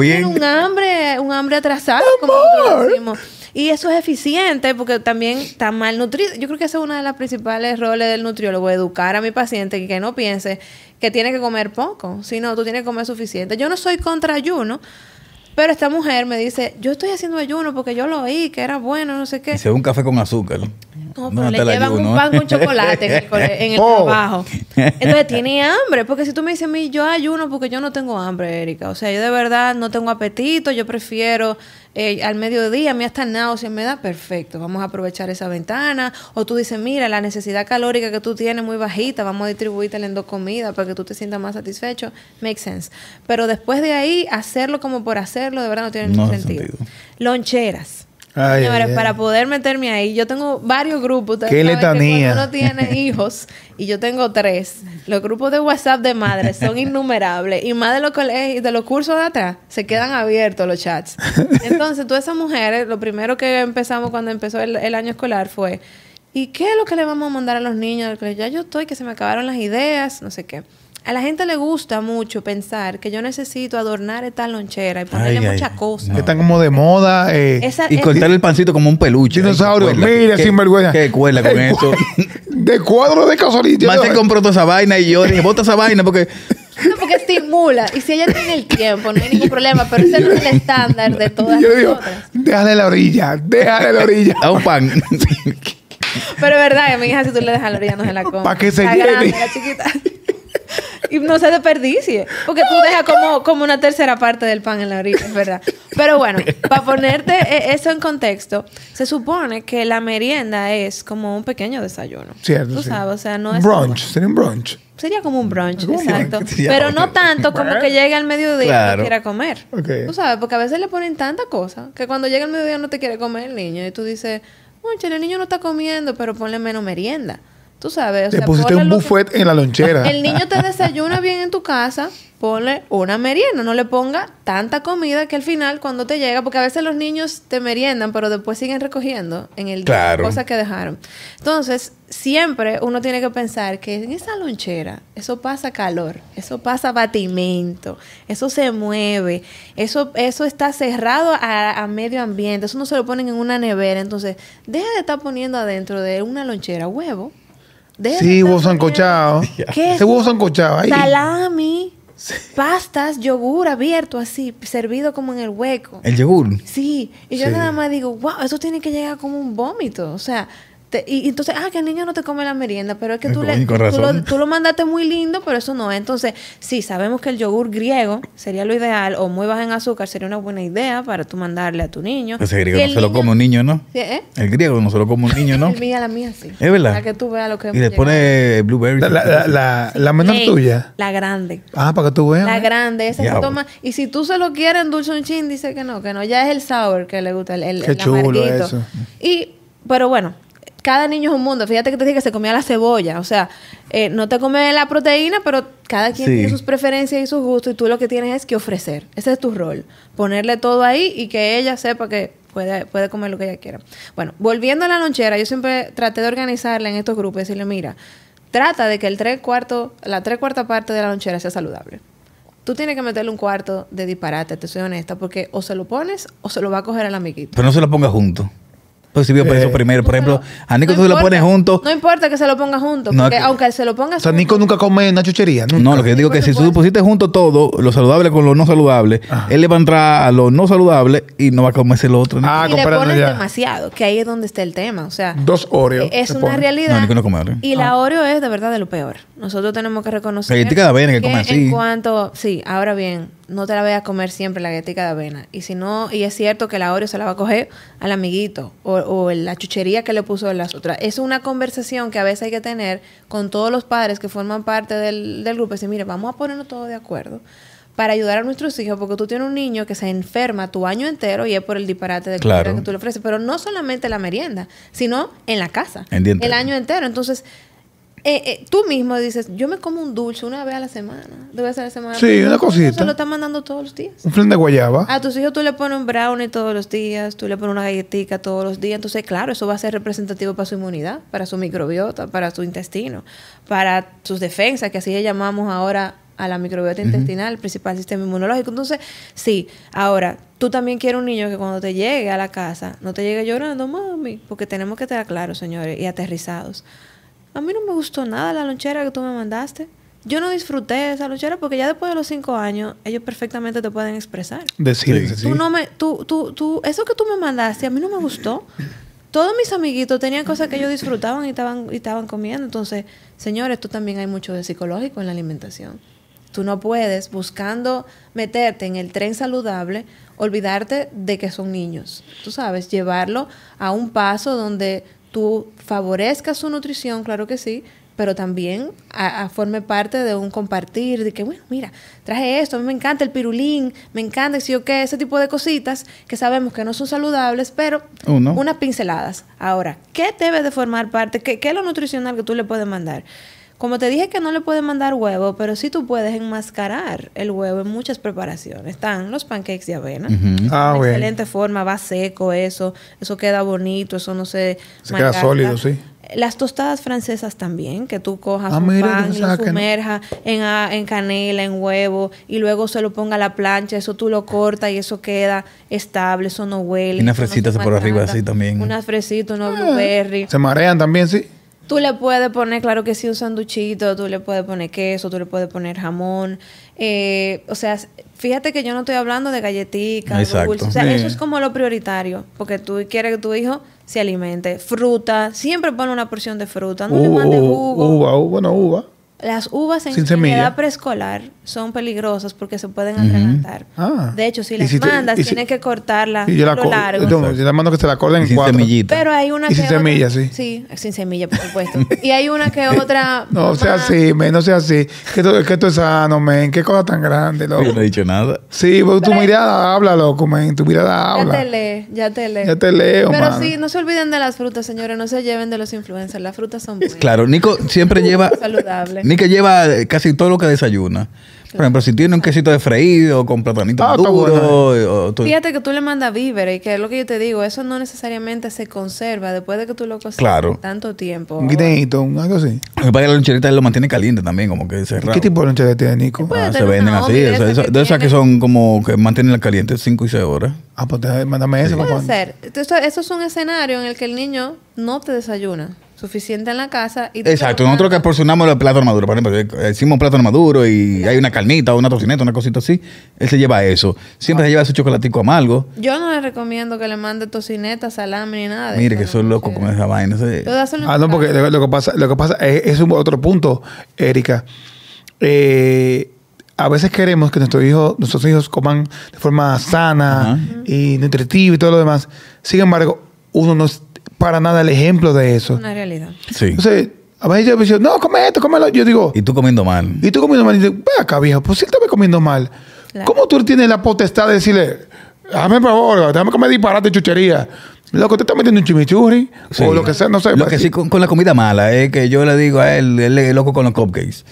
bien. Un hambre, un hambre atrasado, como Y eso es eficiente porque también está mal nutrido. Yo creo que ese es una de las principales roles del nutriólogo, educar a mi paciente que no piense que tiene que comer poco, sino tú tienes que comer suficiente. Yo no soy contra ayuno, pero esta mujer me dice, yo estoy haciendo ayuno porque yo lo oí, que era bueno, no sé qué. se un café con azúcar. No, pero le llevan un pan con chocolate en el, oh. trabajo. Entonces tiene hambre, porque si tú me dices a mí, yo ayuno porque yo no tengo hambre, Erika. O sea, yo de verdad no tengo apetito, yo prefiero eh, al mediodía, a mí hasta náusea me da perfecto, vamos a aprovechar esa ventana. O tú dices, mira, la necesidad calórica que tú tienes muy bajita, vamos a distribuírtela en dos comidas para que tú te sientas más satisfecho. Makes sense. Pero después de ahí, hacerlo como por hacerlo, de verdad no tiene ningún sentido. Loncheras. Señores, para poder meterme ahí, yo tengo varios grupos. Qué Que uno tiene hijos, y yo tengo tres, los grupos de WhatsApp de madres son innumerables. Y más de los colegios, de los cursos de atrás, se quedan abiertos los chats. Entonces, todas esas mujeres, lo primero que empezamos cuando empezó el, el año escolar fue... ¿Y qué es lo que le vamos a mandar a los niños? Ya yo estoy, que se me acabaron las ideas, no sé qué. A la gente le gusta mucho pensar que yo necesito adornar esta lonchera y ponerle muchas cosas. que Están como de moda. Eh, y cortar el pancito como un peluche. Dinosaurio, mira, vergüenza. Qué cuela con esto. De cuadro de casualidad. Más te compró toda esa vaina y yo dije, bota esa vaina porque... No, porque estimula. Y si ella tiene el tiempo, no hay ningún problema. Pero ese no es el estándar de todas yo digo, Déjale la orilla, déjale la orilla. A un pan. Pero es verdad, a mi hija si tú le dejas la orilla no se la come. Para que se la chiquita y no se desperdicie. Porque tú dejas como, como una tercera parte del pan en la orilla, verdad. Pero bueno, para ponerte e-, eso en contexto, se supone que la merienda es como un pequeño desayuno. Cierto. Tú sabes, o sea, no es. Brunch, sería un brunch. Sería como un brunch, exacto. Pero no tanto como que llegue al mediodía y no quiera comer. Tú sabes, porque a veces le ponen tanta cosa que cuando llega al mediodía no te quiere comer el niño y tú dices, el niño no está comiendo, pero ponle menos merienda. Tú sabes. O pusiste un buffet en la lonchera. El niño te desayuna bien en tu casa, ponle una merienda. No le ponga tanta comida que al final, cuando te llega, porque a veces los niños te meriendan, pero después siguen recogiendo en el día cosas que dejaron. Entonces, siempre uno tiene que pensar que en esa lonchera, eso pasa calor, eso pasa batimento, eso se mueve, eso, eso está cerrado a, a medio ambiente, eso no se lo ponen en una nevera. Entonces, deja de estar poniendo adentro de una lonchera huevo sí, huevo sancochado. ¿Qué? Salami. pastas, yogur abierto así, servido como en el hueco. ¿El yogur? Sí. Y yo nada más digo, wow, eso tiene que llegar como un vómito. O sea, y, entonces, ah, que el niño no te come la merienda, pero es que eh, tú, le, tú, lo, mandaste muy lindo, pero eso no. es. Entonces, sí, sabemos que el yogur griego sería lo ideal, o muy bajo en azúcar sería una buena idea para tú mandarle a tu niño. Ese griego no se lo come un niño, ¿no? ¿eh? El griego no se lo come un niño, ¿no? el mía, la mía sí. Es verdad. Para que tú veas lo que Y le pone blueberry. La, la, la, la menor tuya. La grande. Ah, para que tú veas. La ¿eh? grande, esa que se toma. Y si tú se lo quieres en dulce un chin, dice que no, que no. Ya es el sour que le gusta, el, el, Qué chulo Y, pero bueno, cada niño es un mundo. Fíjate que te dije que se comía la cebolla. O sea, eh, no te come la proteína, pero cada quien tiene sus preferencias y sus gustos. Y tú lo que tienes es que ofrecer. Ese es tu rol. Ponerle todo ahí y que ella sepa que puede, puede comer lo que ella quiera. Bueno, volviendo a la lonchera, yo siempre traté de organizarla en estos grupos y decirle, mira, trata de que el tres cuarto, la tres cuarta parte de la lonchera sea saludable. Tú tienes que meterle un cuarto de disparate, te soy honesta, porque o se lo pones o se lo va a coger al amiguito. Pero no se lo ponga junto si por eso eh, primero. Por ejemplo, a Nico tú lo pones junto. No importa que se lo ponga junto, porque aunque se lo ponga O sea, Nico nunca come una chuchería. No, lo que digo es que si tú pues. pusiste junto todo, lo saludable con lo no saludable, él le va a entrar a lo no saludable y no va a comerse lo otro. Ah, y le pones demasiado, que ahí es donde está el tema. O sea, dos Oreos. E-, es una realidad. Y la ah. Oreo es de verdad de lo peor. Nosotros tenemos que reconocer. que, que En cuanto. Sí, ahora bien no te la vayas a comer siempre la galletica de avena. Y si no, y es cierto que la Oreo se la va a coger al amiguito o, o la chuchería que le puso las otras. Es una conversación que a veces hay que tener con todos los padres que forman parte del, del grupo. Y decir, mire, vamos a ponernos todos de acuerdo para ayudar a nuestros hijos, porque tú tienes un niño que se enferma tu año entero y es por el disparate de claro. que tú le ofreces, pero no solamente la merienda, sino en la casa, el año entero. Entonces, eh, eh, tú mismo dices, yo me como un dulce una vez a la semana, debe ser a la semana. Sí, una cosita. se lo están mandando todos los días. Un flan de guayaba. A tus hijos tú le pones un brownie todos los días, tú le pones una galletita todos los días. Entonces, claro, eso va a ser representativo para su inmunidad, para su microbiota, para su intestino, para sus defensas, que así le llamamos ahora a la microbiota intestinal, el principal sistema inmunológico. Entonces, sí, ahora, tú también quieres un niño que cuando te llegue a la casa no te llegue llorando, mami, porque tenemos que estar claros, señores, y aterrizados a mí no me gustó nada la lonchera que tú me mandaste. Yo no disfruté esa lonchera porque ya después de los cinco años ellos perfectamente te pueden expresar. Decir, Tú no me, tú, tú, eso que tú me mandaste a mí no me gustó. Todos mis amiguitos tenían cosas que ellos disfrutaban y estaban, y estaban comiendo. Entonces, señores, tú también hay mucho de psicológico en la alimentación. Tú no puedes, buscando meterte en el tren saludable, olvidarte de que son niños. Tú sabes, llevarlo a un paso donde tú favorezcas su nutrición, claro que sí, pero también a, forme parte de un compartir, de que, bueno, mira, traje esto, a mí me encanta el pirulín, me encanta, si yo qué, ese tipo de cositas que sabemos que no son saludables, pero unas pinceladas. Ahora, ¿qué debe de formar parte? ¿Qué, ¿Qué es lo nutricional que tú le puedes mandar? Como te dije que no le puedes mandar huevo, pero sí tú puedes enmascarar el huevo en muchas preparaciones. Están los pancakes de avena. Ah, excelente forma, va seco eso, eso queda bonito, eso no se... Se queda sólido, sí. Las tostadas francesas también, que tú cojas ah, un pan lo sumerja en, canela, en huevo, y luego se lo ponga a la plancha, eso tú lo cortas y eso queda estable, eso no huele. Y unas fresitas por arriba así también. Unas fresitas, un ah. blueberry. Se marean también, sí. Tú le puedes poner, claro que sí, un sanduchito, tú le puedes poner queso, tú le puedes poner jamón. Eh, o sea, fíjate que yo no estoy hablando de galletitas, dulces. O sea, eso es como lo prioritario, porque tú quieres que tu hijo se alimente. Fruta, siempre pon una porción de fruta, no le mandes uva. Uva, uva, no uva. Las uvas en edad preescolar son peligrosas porque se pueden adelantar. Ah. De hecho, si las mandas, si, que cortarlas lo largo. yo la mando que se la corten en cuatro. Pero hay una ¿Y que sin semilla, sí. Sí, sin semilla, por supuesto. y hay una que otra... no sea así, men, no sea así. Que tú, que es sano, men. Qué cosa tan grande, loco. Yo no he dicho nada. Sí, pues, tu mirada habla, loco, men. Tu mirada habla. Ya te leo, ya te Ya te leo, Pero sí, no se olviden de las frutas, señores. No se lleven de los influencers. Las frutas son buenas. Claro, Nico siempre lleva... Saludable. Ni que lleva casi todo lo que desayuna. Por ejemplo, si tiene un quesito de freído con platanito ah, maduro. Eh. Fíjate que tú le mandas víveres, que es lo que yo te digo, eso no necesariamente se conserva después de que tú lo cocinas tanto tiempo. Un guineito, algo así. Y que la loncherita lo mantiene caliente también, como que cerrado. ¿Qué tipo de lonchera tiene, Nico? Ah, se venden así. De, esas, que, son como que mantienen caliente 5 y 6 horas. Ah, pues mándame eso. Puede ser. Eso es un escenario en el que el niño no te desayuna suficiente en la casa. Y Exacto, nosotros que proporcionamos el plátano maduro, por ejemplo, eh, hicimos plátano maduro y hay una carnita o una tocineta, una cosita así, él se lleva eso. Siempre lleva su chocolatico amargo. Yo no le recomiendo que le mande tocineta, salame ni nada. Mire que soy loco con esa vaina. Ah, no, porque lo, que pasa, lo que pasa es, otro punto, Erika. Eh, a veces queremos que nuestros hijos, nuestros hijos coman de forma sana y nutritiva y todo lo demás. Sin embargo, uno no es para nada el ejemplo de eso. Una realidad. Sí. Entonces, a veces yo me dice, no, come esto, cómelo. Yo digo. Y tú comiendo mal. Y tú comiendo mal. Y digo ve acá, viejo, pues sí, estás comiendo mal. ¿Cómo tú tienes la potestad de decirle, dame por favor, déjame comer disparate chuchería? Loco, te está metiendo un chimichurri o lo que sea, no sé. Lo pues que sí con, la comida mala es que yo le digo a él, él es loco con los cupcakes.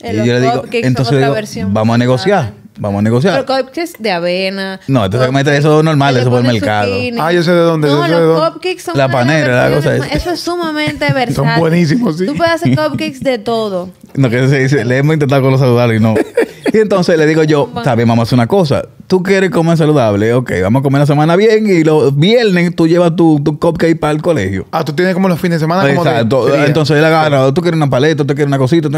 Eh, y yo le digo, entonces le digo, vamos a negociar. Vamos a negociar. Pero cupcakes de avena. No, tú sabes que eso normal de el mercado. Ah, yo sé de dónde. No, los cupcakes son. La panera, la cosa esa. Eso es sumamente versátil. son buenísimos, sí. Tú puedes hacer cupcakes de todo. No, que se dice, le hemos intentado con lo saludable y no. Y entonces le digo yo, está bien, vamos a hacer una cosa. Tú quieres comer saludable, ok, vamos a comer la semana bien y los viernes tú llevas tu, tu cupcake para el colegio. Ah, tú tienes como los fines de semana. Como Exacto. entonces él agarra, oh, tú quieres una paleta, tú quieres una cosita.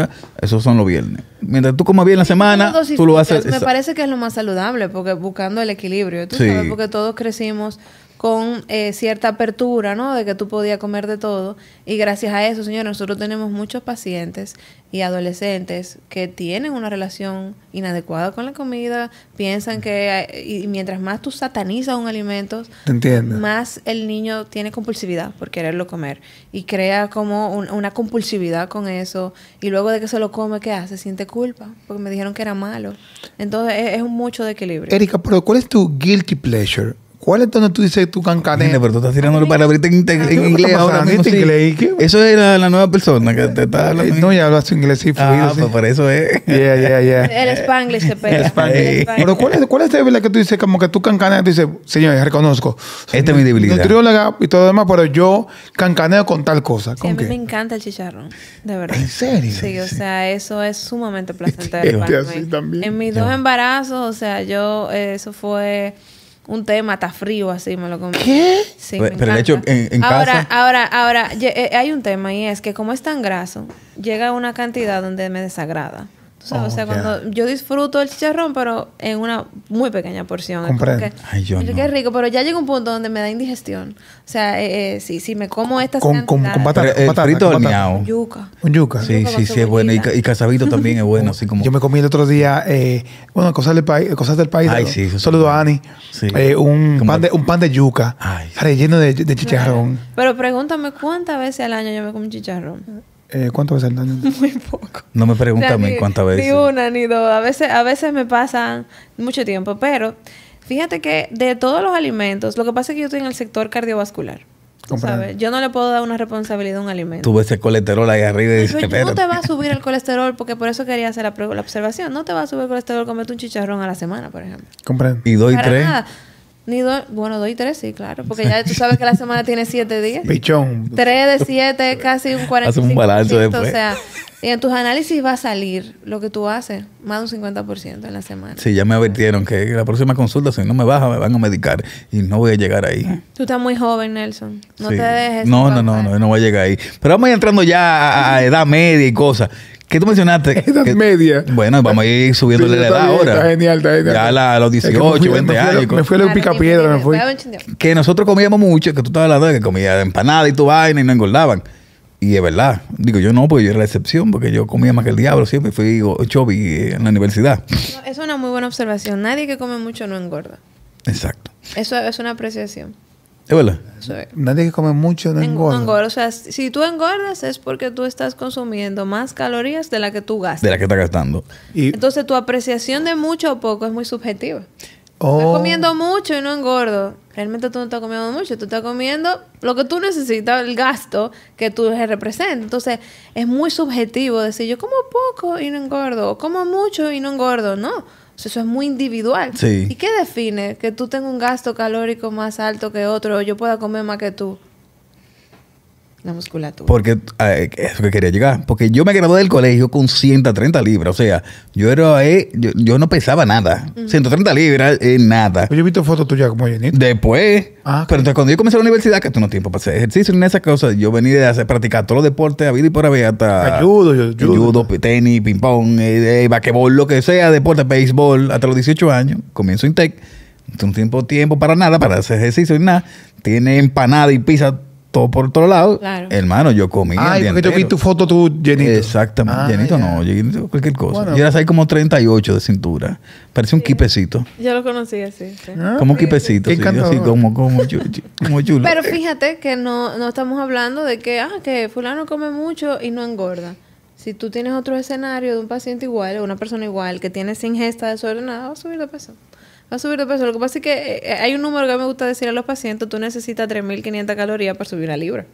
Esos son los viernes. Mientras tú comas bien la semana, tú lo haces parece que es lo más saludable, porque buscando el equilibrio, tú sabes, porque todos crecimos con eh, cierta apertura, ¿no? De que tú podías comer de todo. Y gracias a eso, señor, nosotros tenemos muchos pacientes y adolescentes que tienen una relación inadecuada con la comida, piensan que eh, y mientras más tú satanizas un alimento, más el niño tiene compulsividad por quererlo comer y crea como una compulsividad con eso y luego de que se lo come, ¿qué hace? Siente culpa porque me dijeron que era malo. Entonces es, un mucho de equilibrio. Erika, pero ¿cuál es tu guilty pleasure? ¿Cuál es donde tú dices tu cancané? Pero tú estás tirando para palabrita en, inglés ah, ahora mismo. Eso es la, nueva persona que te está eh, hablando. No, ya hablas inglés y fluido. Ah, pues por eso es. Yeah, yeah, El spanglish se pega. El Pero ¿cuál es, ¿cuál es la debilidad que tú dices? Como que tú cancaneas, tú dices, ya reconozco. Esta es mi debilidad. Nutrióloga y todo lo demás, pero yo cancaneo con tal cosa. a mí me encanta el chicharrón, de verdad. ¿En serio? Sí, o sea, eso es sumamente placentero para mí. En mis dos embarazos, o sea, yo, eso fue un tema, está frío así, me lo comí. ¿Qué? pero, el hecho en, casa... ahora, Ahora, ahora, eh, hay un tema y es que como es tan graso, llega una cantidad donde me desagrada o sea, oh, cuando yo disfruto el chicharrón, pero en una muy pequeña porción. Comprendo. Ay, yo no. rico, pero ya llega un punto donde me da indigestión. O sea, eh, eh si, me como estas con, con, con batata, eh, con Yuca. Con yuca. Sí, sí, sí, es bueno. Y, y casabito también es bueno. así como... Yo me comí el otro día, eh, bueno, cosas del, país cosas del país. Ay, sí, saludo a Ani. Sí. Eh, un, pan de, un pan de yuca Ay, Lleno relleno de, de chicharrón. Pero pregúntame cuántas veces al año yo me como un chicharrón. ¿Cuántas veces al Muy poco. No me preguntan cuántas veces. Ni una ni dos. A veces, a veces me pasan mucho tiempo. Pero fíjate que de todos los alimentos, lo que pasa es que yo estoy en el sector cardiovascular. ¿sabes? Yo no le puedo dar una responsabilidad a un alimento. Tú ves el colesterol ahí arriba y pero, No te va a subir el colesterol porque por eso quería hacer la, observación. No te va a subir el colesterol comerte un chicharrón a la semana, por ejemplo. Comprendo. Y doy y tres. Ni dos bueno, doy tres, sí, claro. Porque ya tú sabes que la semana tiene siete días. pichón, Tres de siete, casi un 45%. Haz un balance después. O sea, y en tus análisis va a salir lo que tú haces, más de un 50% en la semana. Sí, ya me advirtieron que la próxima consulta, si no me baja, me van a medicar y no voy a llegar ahí. Tú estás muy joven, Nelson. No te dejes. No, no, no, no, no voy a llegar ahí. Pero vamos entrando ya a edad media y cosas. ¿Qué tú mencionaste? Edad media. Bueno, vamos a ir subiéndole la edad ahora. Está genial, está genial. Ya a, los 18, 20 años. Me fui a la picapiedra, me fui. Que nosotros comíamos mucho, que tú estabas hablando de que comía empanada y tu vaina y no engordaban. Y es verdad. Digo, yo no, porque yo era la excepción, porque yo comía más que el diablo siempre. Fui chovi eh, en la universidad. es una muy buena observación. Nadie que come mucho no engorda. Exacto. Eso es una apreciación. Nadie que come mucho no engorda. O sea, si tú engordas es porque tú estás consumiendo más calorías de la que tú gastas. De la que estás gastando. Entonces tu apreciación de mucho o poco es muy subjetiva. Oh. Estás comiendo mucho y no engordo. Realmente tú no estás comiendo mucho, tú estás comiendo lo que tú necesitas, el gasto que tú representas. Entonces, es muy subjetivo decir yo como poco y no engordo, o como mucho y no engordo. No eso es muy individual. ¿Y qué define que tú tengas un gasto calórico más alto que otro o yo pueda comer más que tú? La musculatura. Porque eh, eso que quería llegar. Porque yo me gradué del colegio con 130 libras. O sea, yo era eh, yo, no pesaba nada. 130 libras eh, nada. Pues yo he visto fotos tuyas como llenita. Después. Ah, pero entonces cuando yo comencé la universidad, que tú no tiempo para hacer ejercicio ni esas cosas, yo venía de hacer, practicar todos los deportes a vida y por haber hasta. Ayudo, ah, yo, judo, tenis, ping-pong, basquetbol, lo que sea, deporte, béisbol, hasta los 18 años. Comienzo en tech. No tengo tiempo, tiempo para nada, para hacer ejercicio ni nada. Tiene empanada y pizza todo por otro lado. Hermano, yo comía. Ay, el día porque yo vi tu foto tú, llenito. Exactamente. Ah, no, Llenito cualquier cosa. y eras ahí como 38 de cintura. parece un kipecito. quipecito. Yo lo conocí así. Ah, como un quipecito. como, como, como Pero fíjate que no, no estamos hablando de que, ah, que fulano come mucho y no engorda. Si tú tienes otro escenario de un paciente igual, o una persona igual, que tiene esa ingesta desordenada, va a subir de peso a subir de peso. Lo que pasa es que eh, eh, hay un número que me gusta decir a los pacientes, tú necesitas 3.500 calorías para subir una libra.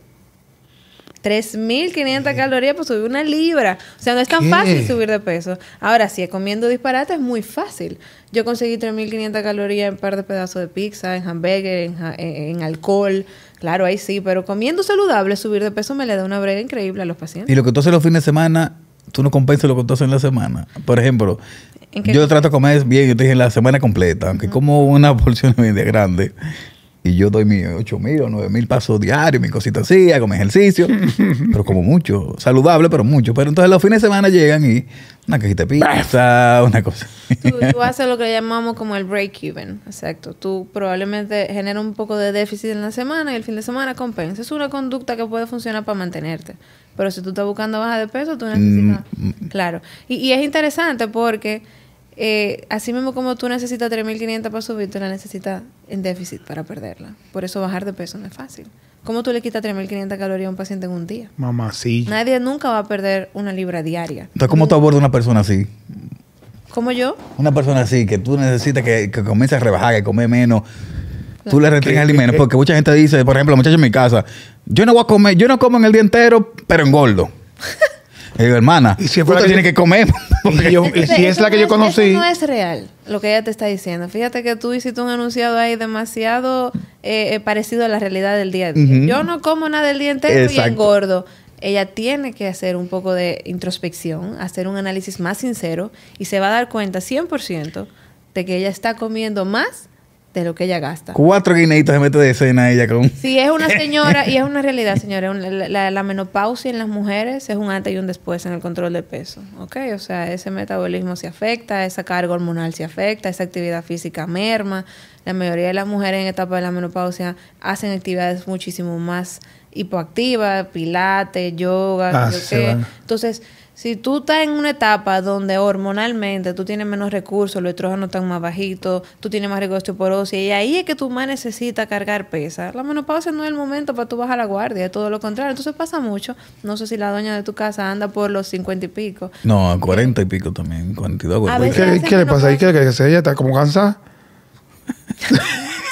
3.500 calorías para subir una libra. O sea, no es tan fácil subir de peso. Ahora, si es comiendo disparate, es muy fácil. Yo conseguí 3.500 calorías en par de pedazos de pizza, en hamburger, en, en, alcohol. Claro, ahí sí, pero comiendo saludable, subir de peso me le da una brega increíble a los pacientes. Y lo que tú haces los fines de semana, tú no compensas lo que tú haces en la semana. Por ejemplo, yo trato de comer bien, yo te la semana completa, aunque como una porción media grande. Y yo doy mis ocho mil o 9 mil pasos diarios, mis cositas así, hago mi ejercicio, pero como mucho, saludable, pero mucho. Pero entonces los fines de semana llegan y una cajita de pizza, una cosa. Tú, tú haces lo que llamamos como el break-even, exacto. Tú probablemente generas un poco de déficit en la semana y el fin de semana compensa. Es una conducta que puede funcionar para mantenerte. Pero si tú estás buscando baja de peso, tú mm, necesitas... Mm. Claro. Y, es interesante porque eh, así mismo como tú necesitas 3.500 para subir, tú la necesitas en déficit para perderla. Por eso bajar de peso no es fácil. ¿Cómo tú le quitas 3.500 calorías a un paciente en un día? Mamá, sí. Nadie nunca va a perder una libra diaria. Entonces, ¿cómo tú abordas una persona así? ¿Cómo yo? Una persona así, que tú necesitas que, que comience a rebajar, que come menos. Tú le restringes alimentos. Porque mucha gente dice, por ejemplo, muchachos en mi casa, yo no voy a comer, yo no como en el día entero, pero engordo. Y hermana, ¿Y si que comer. si es la que yo conocí. no es real lo que ella te está diciendo. Fíjate que tú hiciste un anunciado ahí demasiado eh, eh, parecido a la realidad del día Yo no como nada del día entero y y engordo. Ella tiene que hacer un poco de introspección, hacer un análisis más sincero y se va a dar cuenta 100% de que ella está comiendo más de lo que ella gasta. Cuatro guineitos se mete de escena ella con... Sí, es una señora, y es una realidad, señores, la, menopausia en las mujeres es un antes y un después en el control del peso, ¿ok? O sea, ese metabolismo se afecta, esa carga hormonal se afecta, esa actividad física merma. La mayoría de las mujeres en etapa de la menopausia hacen actividades muchísimo más hipoactivas, pilates, yoga, lo ah, que. Entonces si tú estás en una etapa donde hormonalmente tú tienes menos recursos, los estrógenos están más bajitos, tú tienes más riesgo de osteoporosis, y ahí es que tu mamá necesita cargar pesa. La menopausia no es el momento para tú bajar la guardia, Es todo lo contrario. Entonces pasa mucho. No sé si la doña de tu casa anda por los cincuenta y pico. No, a 40 y pico también, 42, ¿Y qué, ¿qué le pasa ahí? ella está como cansada?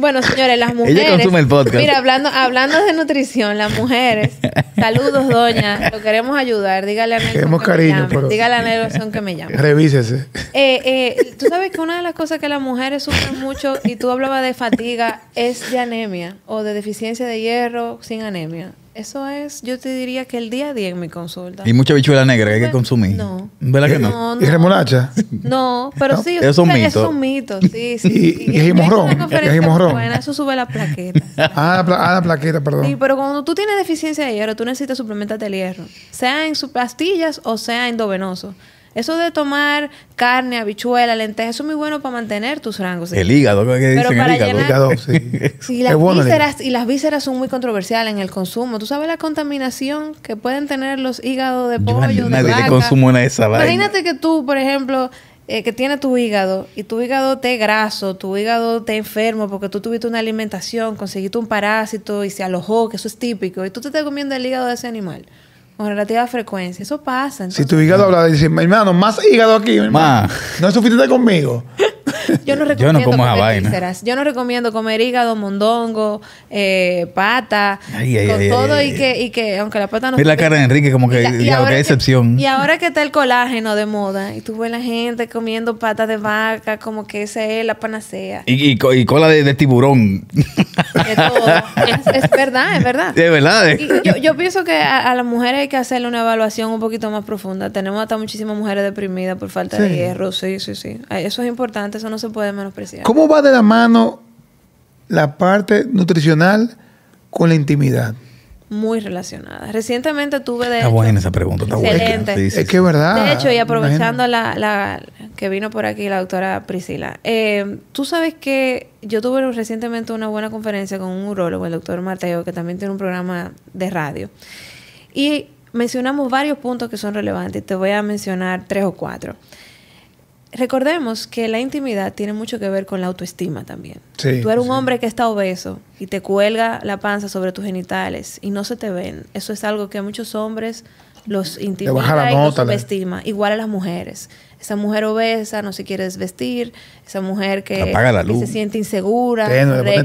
Bueno, señores, las mujeres. Ella Mira, hablando, hablando de nutrición, las mujeres. Saludos, doña. Lo queremos ayudar. Dígale a Nelson. que me Dígale a Nelson que me llame. Revísese. Eh, eh, tú sabes que una de las cosas que las mujeres sufren mucho, y tú hablabas de fatiga, es de anemia o de deficiencia de hierro sin anemia. Eso es, yo te diría que el día a día en mi consulta. Y mucha bichuela negra que hay que consumir. No. ¿Verdad que no? ¿Y remolacha? No, pero sí. Es un mito. Es un mito, sí. sí. Y, y, Bueno, eso sube la plaqueta. Ah, ah, la pla plaqueta, perdón. Sí, pero cuando tú tienes deficiencia de hierro, tú necesitas suplementarte el hierro. Sea en sus pastillas o sea endovenoso. dovenoso eso de tomar carne, habichuela, lenteja, eso es muy bueno para mantener tus rangos. El hígado, dicen? Pero el hígado, sí. y, las vísceras, y las vísceras son muy controversiales en el consumo. ¿Tú sabes la contaminación que pueden tener los hígados de pollo, Yo, de Nadie vaca? una de Imagínate que tú, por ejemplo... Eh, que tienes tu hígado y tu hígado te graso, tu hígado te enfermo porque tú tuviste una alimentación, conseguiste un parásito y se alojó, que eso es típico, y tú te estás comiendo el hígado de ese animal con relativa frecuencia. Eso pasa. si tu hígado habla, dice, hermano, más hígado aquí, hermano. No es suficiente conmigo. Yo no recomiendo comer Yo no recomiendo comer hígado, mondongo, eh, pata, con todo y que, aunque la pata no... y la cara de Enrique como que, y, excepción. y ahora que está el colágeno de moda y tú ves la gente comiendo patas de vaca, como que esa es la panacea. Y, cola de, tiburón. Es, verdad, es verdad. verdad. Eh. yo, pienso que a, las mujeres hay que hacerle una evaluación un poquito más profunda. Tenemos hasta muchísimas mujeres deprimidas por falta de hierro. Sí, sí, sí. Eso es importante eso no se puede menospreciar. ¿Cómo va de la mano la parte nutricional con la intimidad? Muy relacionada. Recientemente tuve de... Está buena esa pregunta, está excelente. es que es verdad. De hecho, y aprovechando la, que vino por aquí la doctora Priscila, eh, tú sabes que yo tuve recientemente una buena conferencia con un urólogo, el doctor Mateo, que también tiene un programa de radio. Y mencionamos varios puntos que son relevantes. Te voy a mencionar tres o cuatro recordemos que la intimidad tiene mucho que ver con la autoestima también. Tú eres un hombre que está obeso y te cuelga la panza sobre tus genitales y no se te ven. Eso es algo que a muchos hombres los intimida y los autoestima Igual a las mujeres. Esa mujer obesa no se quiere desvestir, esa mujer que, se siente insegura.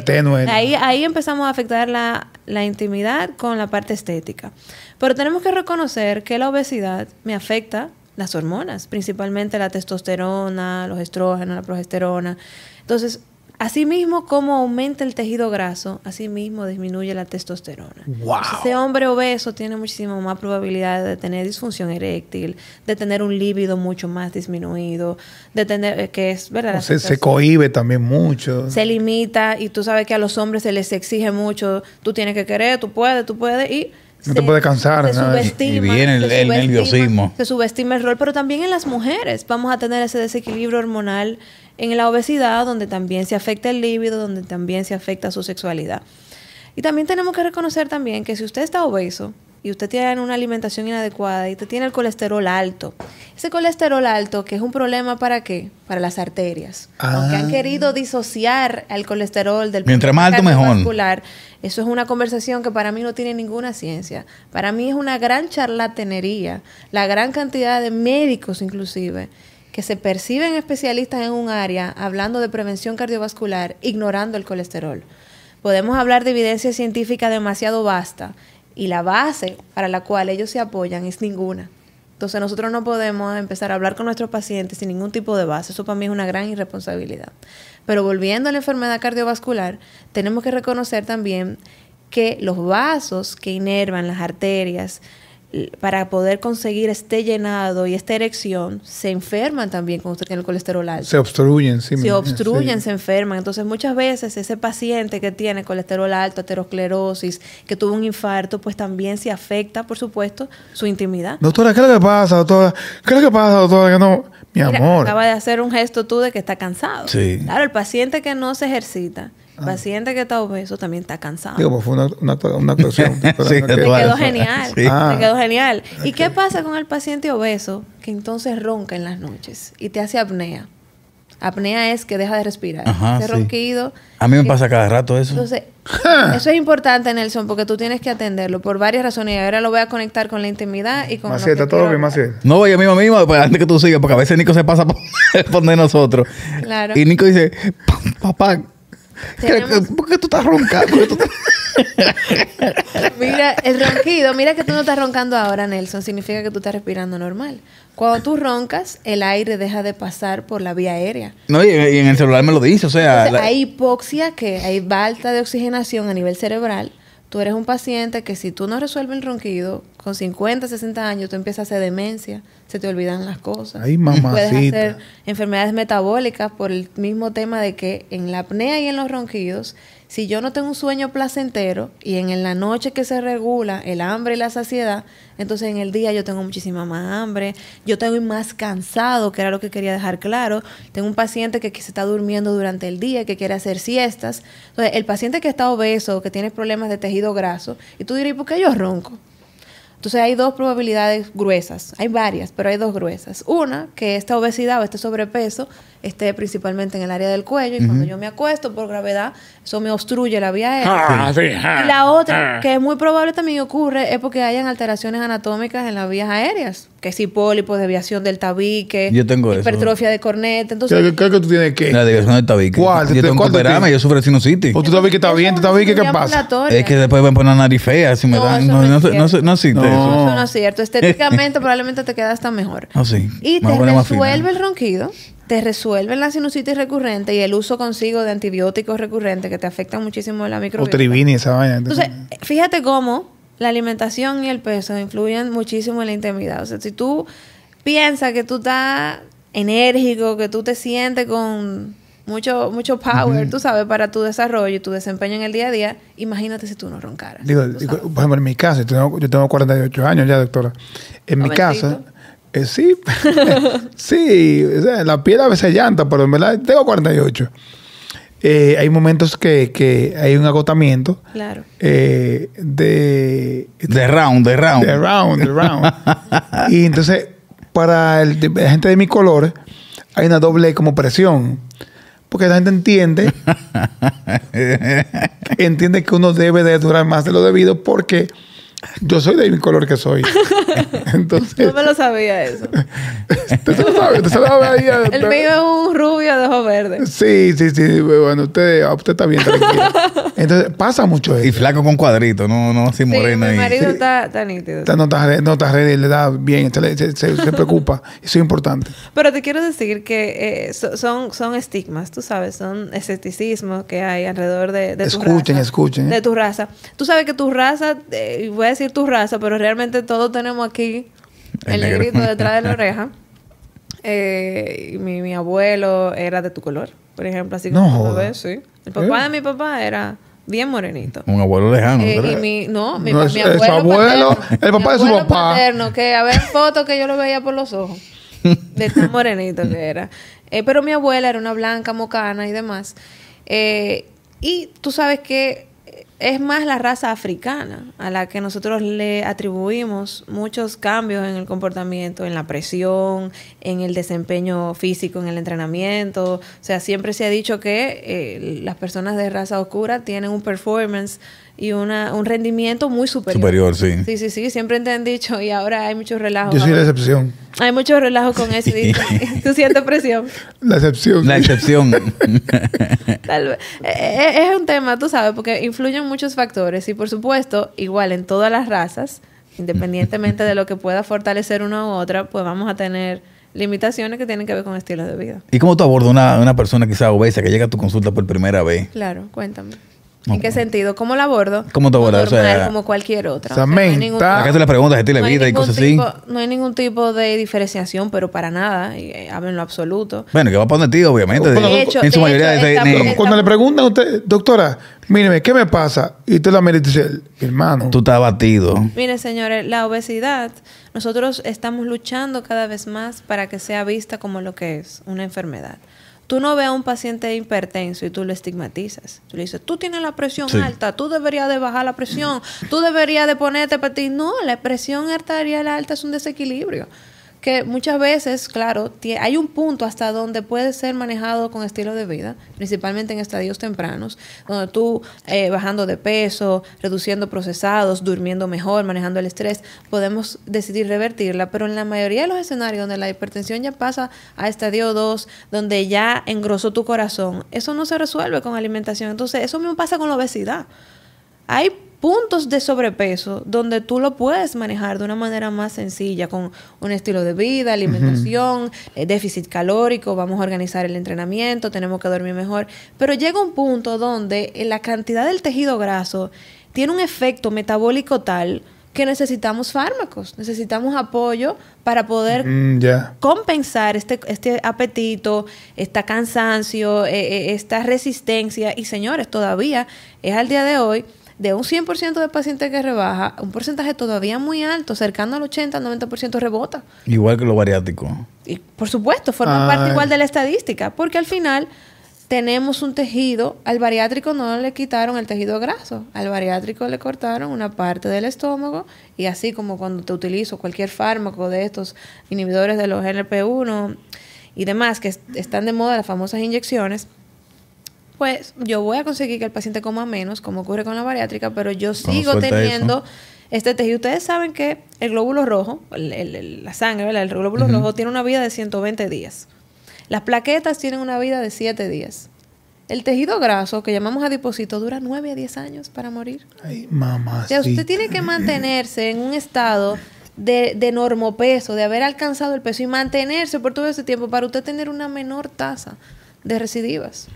tenue. Ahí, ahí empezamos a afectar la, la intimidad con la parte estética. Pero tenemos que reconocer que la obesidad me afecta las hormonas, principalmente la testosterona, los estrógenos, la progesterona. Entonces, así mismo como aumenta el tejido graso, así mismo disminuye la testosterona. Ese hombre obeso tiene muchísimo más probabilidad de tener disfunción eréctil, de tener un líbido mucho más disminuido, de tener, eh, que es, ¿verdad? se cohibe también mucho. Se limita y tú sabes que a los hombres se les exige mucho, tú tienes que querer, tú puedes, tú puedes y no te puedes cansar. y viene el, nerviosismo. Se subestima el rol, pero también en las mujeres vamos a tener ese desequilibrio hormonal en la obesidad, donde también se afecta el líbido, donde también se afecta su sexualidad. Y también tenemos que reconocer también que si usted está obeso, y usted tiene una alimentación inadecuada y usted tiene el colesterol alto. Ese colesterol alto, que es un problema para qué? Para las arterias. Ah. han querido disociar el colesterol del Mientras más alto, mejor. Eso es una conversación que para mí no tiene ninguna ciencia. Para mí es una gran charlatanería. La gran cantidad de médicos, inclusive, que se perciben especialistas en un área hablando de prevención cardiovascular, ignorando el colesterol. Podemos hablar de evidencia científica demasiado vasta y la base para la cual ellos se apoyan es ninguna. Entonces nosotros no podemos empezar a hablar con nuestros pacientes sin ningún tipo de base. Eso para mí es una gran irresponsabilidad. Pero volviendo a la enfermedad cardiovascular, tenemos que reconocer también que los vasos que inervan las arterias, para poder conseguir este llenado y esta erección, se enferman también cuando usted tiene el colesterol alto. Se obstruyen, sí. Se obstruyen, se enferman. Entonces, muchas veces ese paciente que tiene colesterol alto, aterosclerosis, que tuvo un infarto, pues también se afecta, por supuesto, su intimidad. Doctora, ¿qué es lo que pasa, doctora? ¿Qué es lo que pasa, doctora? Que no... Mi amor. Acaba de hacer un gesto tú de que está cansado. Claro, el paciente que no se ejercita el ah. paciente que está obeso también está cansado. Digo, pues fue una, una, una actuación. sí, quedó genial. Sí. Ah. te quedó genial. ¿Y qué pasa con el paciente obeso que entonces ronca en las noches y te hace apnea? Apnea es que deja de respirar. Se sí. ronquido. A mí me pasa cada rato eso. Entonces, eso es importante, Nelson, porque tú tienes que atenderlo por varias razones. Y ahora lo voy a conectar con la intimidad y con. Así está todo bien, así No, voy yo mismo, mismo, pues, antes que tú sigas, porque a veces Nico se pasa por, de nosotros. Claro. Y Nico dice, papá, ¿Por qué tú estás roncando? mira, el ronquido, mira que tú no estás roncando ahora, Nelson, significa que tú estás respirando normal. Cuando tú roncas, el aire deja de pasar por la vía aérea. No, y, en el celular me lo dice, o sea... Hay hipoxia, que hay falta de oxigenación a nivel cerebral tú eres un paciente que si tú no resuelves el ronquido, con 50, 60 años tú empiezas a hacer demencia, se te olvidan las cosas. Ay, Puedes hacer enfermedades metabólicas por el mismo tema de que en la apnea y en los ronquidos si yo no tengo un sueño placentero y en la noche que se regula el hambre y la saciedad, entonces en el día yo tengo muchísima más hambre, yo tengo más cansado, que era lo que quería dejar claro. Tengo un paciente que, se está durmiendo durante el día, que quiere hacer siestas. Entonces, el paciente que está obeso, que tiene problemas de tejido graso, y tú dirás, ¿por qué yo ronco? Entonces hay dos probabilidades gruesas, hay varias, pero hay dos gruesas. Una, que esta obesidad o este sobrepeso esté principalmente en el área del cuello. Y cuando yo me acuesto por gravedad, eso me obstruye la vía aérea. y ah, ah, la otra, ah. que es muy probable también ocurre, es porque hayan alteraciones anatómicas en las vías aéreas. Que si pólipos, deviación del tabique, hipertrofia de corneta. Entonces, ¿Qué, lo que tú tienes que? La deviación del tabique. ¿Cuál? Yo tengo que yo sufro sinusitis. ¿O tu tabique está bien? ¿Tu tabique qué pasa? Es que después van a poner nariz fea. me no, dan, no, no, no, no, no eso. no es cierto. Estéticamente probablemente te quedas hasta mejor. No sí. Y te resuelve el ronquido te resuelven la sinusitis recurrente y el uso consigo de antibióticos recurrentes que te afectan muchísimo la microbiota. O esa vaina. Entonces, fíjate cómo la alimentación y el peso influyen muchísimo en la intimidad. O sea, si tú piensas que tú estás enérgico, que tú te sientes con mucho, mucho power, tú sabes, para tu desarrollo y tu desempeño en el día a día, imagínate si tú no roncaras. Digo, por ejemplo, en mi casa, yo tengo, 48 años ya, doctora. En mi casa eh, sí, sí, la piel a veces llanta, pero en verdad tengo 48. Eh, hay momentos que, hay un agotamiento. Claro. Eh, de, de round, de round. De round, de round. y entonces, para la gente de mi color, hay una doble como presión. Porque la gente entiende, entiende que uno debe de durar más de lo debido porque yo soy de mi color que soy. Entonces, no me lo sabía eso. Usted se lo sabe, El mío es un rubio de ojo verde. Sí, sí, sí. Bueno, usted, ah, usted está bien Entonces, pasa mucho eso. Y flaco con cuadrito, no, no así morena. Sí, mi marido está, tan nítido. no está, no le da bien, se, se, preocupa. Eso es importante. Pero te quiero decir que eh, son, son estigmas, tú sabes, son escepticismos que hay alrededor de, escuchen, tu raza. Escuchen, escuchen. De tu raza. Tú sabes que tu raza, y eh, voy a decir tu raza, pero realmente todos tenemos aquí, el, el negrito detrás de la oreja. Eh, mi, mi, abuelo era de tu color, por ejemplo, así como no, sí. El papá de eh. mi papá era bien morenito. Un abuelo lejano. Eh, y mi, no, mi, abuelo, el papá de su papá. Paterno, que a ver fotos que yo lo veía por los ojos. De tan morenito que era. Eh, pero mi abuela era una blanca, mocana y demás. y tú sabes que es más la raza africana a la que nosotros le atribuimos muchos cambios en el comportamiento, en la presión, en el desempeño físico, en el entrenamiento. O sea, siempre se ha dicho que eh, las personas de raza oscura tienen un performance y una, un rendimiento muy superior. Superior, sí. Sí, sí, sí, siempre te han dicho y ahora hay muchos relajo. Yo soy la excepción. Hay muchos relajo con eso. ¿Tú sientes presión? La excepción. La excepción. Eh, eh, es un tema, tú sabes, porque influyen muchos factores y por supuesto, igual en todas las razas, independientemente de lo que pueda fortalecer una u otra, pues vamos a tener limitaciones que tienen que ver con estilos de vida. ¿Y cómo tú abordas una, una persona quizá obesa que llega a tu consulta por primera vez? Claro, cuéntame. ¿En qué sentido? ¿Cómo la abordo? ¿Cómo te o como cualquier otra. O sea, no acá le preguntas estilo de vida y cosas así. No hay ningún tipo de diferenciación, pero para nada. Y, eh, hablo en lo absoluto. Bueno, que va a poner tío, obviamente. De, hecho, en su mayoría Cuando le preguntan a usted, doctora, míreme, ¿qué me pasa? Y usted la mira y dice, hermano. Tú estás abatido. Mire, señores, la obesidad, nosotros estamos luchando cada vez más para que sea vista como lo que es, una enfermedad. Tú no ves a un paciente hipertenso y tú lo estigmatizas. Tú le dices, tú tienes la presión alta, tú deberías de bajar la presión, tú deberías de ponerte para ti. No, la presión arterial alta es un desequilibrio que muchas veces, claro, hay un punto hasta donde puede ser manejado con estilo de vida, principalmente en estadios tempranos, donde tú eh, bajando de peso, reduciendo procesados, durmiendo mejor, manejando el estrés, podemos decidir revertirla, pero en la mayoría de los escenarios donde la hipertensión ya pasa a estadio 2, donde ya engrosó tu corazón, eso no se resuelve con alimentación. Entonces, eso mismo pasa con la obesidad. Hay puntos de sobrepeso donde tú lo puedes manejar de una manera más sencilla, con un estilo de vida, alimentación, eh, déficit calórico, vamos a organizar el entrenamiento, tenemos que dormir mejor. Pero llega un punto donde eh, la cantidad del tejido graso tiene un efecto metabólico tal que necesitamos fármacos, necesitamos apoyo para poder compensar este, este apetito, este cansancio, eh, esta resistencia. Y señores, todavía es al día de hoy de un 100% de pacientes que rebaja, un porcentaje todavía muy alto, cercano al 80-90% rebota. Igual que lo bariátricos. Y por supuesto, forma ah, parte igual eh. de la estadística, porque al final tenemos un tejido, al bariátrico no le quitaron el tejido graso, al bariátrico le cortaron una parte del estómago y así como cuando te utilizo cualquier fármaco de estos inhibidores de los np 1 y demás que están de moda las famosas inyecciones, pues yo voy a conseguir que el paciente coma menos, como ocurre con la bariátrica, pero yo sigo teniendo este tejido. Ustedes saben que el glóbulo rojo, la sangre, el glóbulo rojo tiene una vida de 120 días. Las plaquetas tienen una vida de 7 días. El tejido graso, que llamamos adipocito, dura 9 a 10 años para morir. Ay, mamá. O sea, usted tiene que mantenerse en un estado de, de normopeso, de haber alcanzado el peso y mantenerse por todo ese tiempo para usted tener una menor tasa de recidivas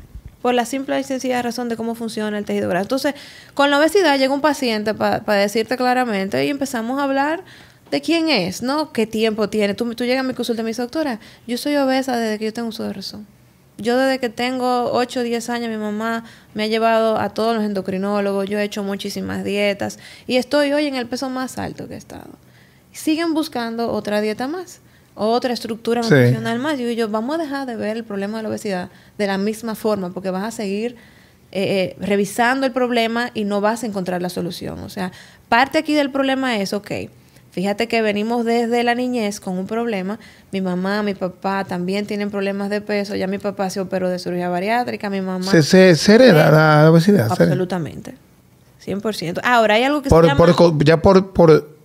por la simple y sencilla razón de cómo funciona el tejido graso. Entonces, con la obesidad llega un paciente para decirte claramente y empezamos a hablar de quién es, ¿no? ¿Qué tiempo tiene? Tú, tú llegas a mi consulta y me dices, doctora, yo soy obesa desde que yo tengo uso de razón. Yo desde que tengo 8 o 10 años, mi mamá me ha llevado a todos los endocrinólogos, yo he hecho muchísimas dietas y estoy hoy en el peso más alto que he estado. Siguen buscando otra dieta más otra estructura nutricional más. más. y yo, vamos a dejar de ver el problema de la obesidad de la misma forma, porque vas a seguir eh, eh, revisando el problema y no vas a encontrar la solución. O sea, parte aquí del problema es, ok, fíjate que venimos desde la niñez con un problema. Mi mamá, mi papá también tienen problemas de peso. Ya mi papá se operó de cirugía bariátrica, mi mamá... Se, se, hereda eh, la, obesidad. Absolutamente. 100%. Ahora, hay algo que se llama... Por, ya por, por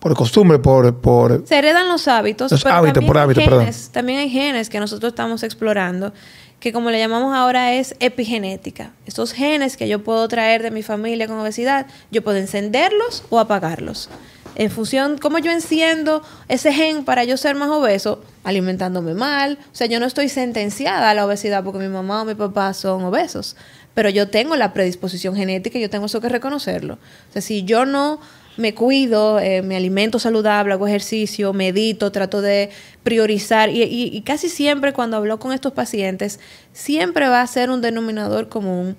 por costumbre, por, por... Se heredan los hábitos. Los hábitos, por hábitos, perdón. También hay genes que nosotros estamos explorando, que como le llamamos ahora es epigenética. Estos genes que yo puedo traer de mi familia con obesidad, yo puedo encenderlos o apagarlos. En función, ¿cómo yo enciendo ese gen para yo ser más obeso? Alimentándome mal. O sea, yo no estoy sentenciada a la obesidad porque mi mamá o mi papá son obesos. Pero yo tengo la predisposición genética y yo tengo eso que reconocerlo. O sea, si yo no me cuido, eh, me alimento saludable, hago ejercicio, medito, trato de priorizar. Y, casi siempre cuando hablo con estos pacientes, siempre va a ser un denominador común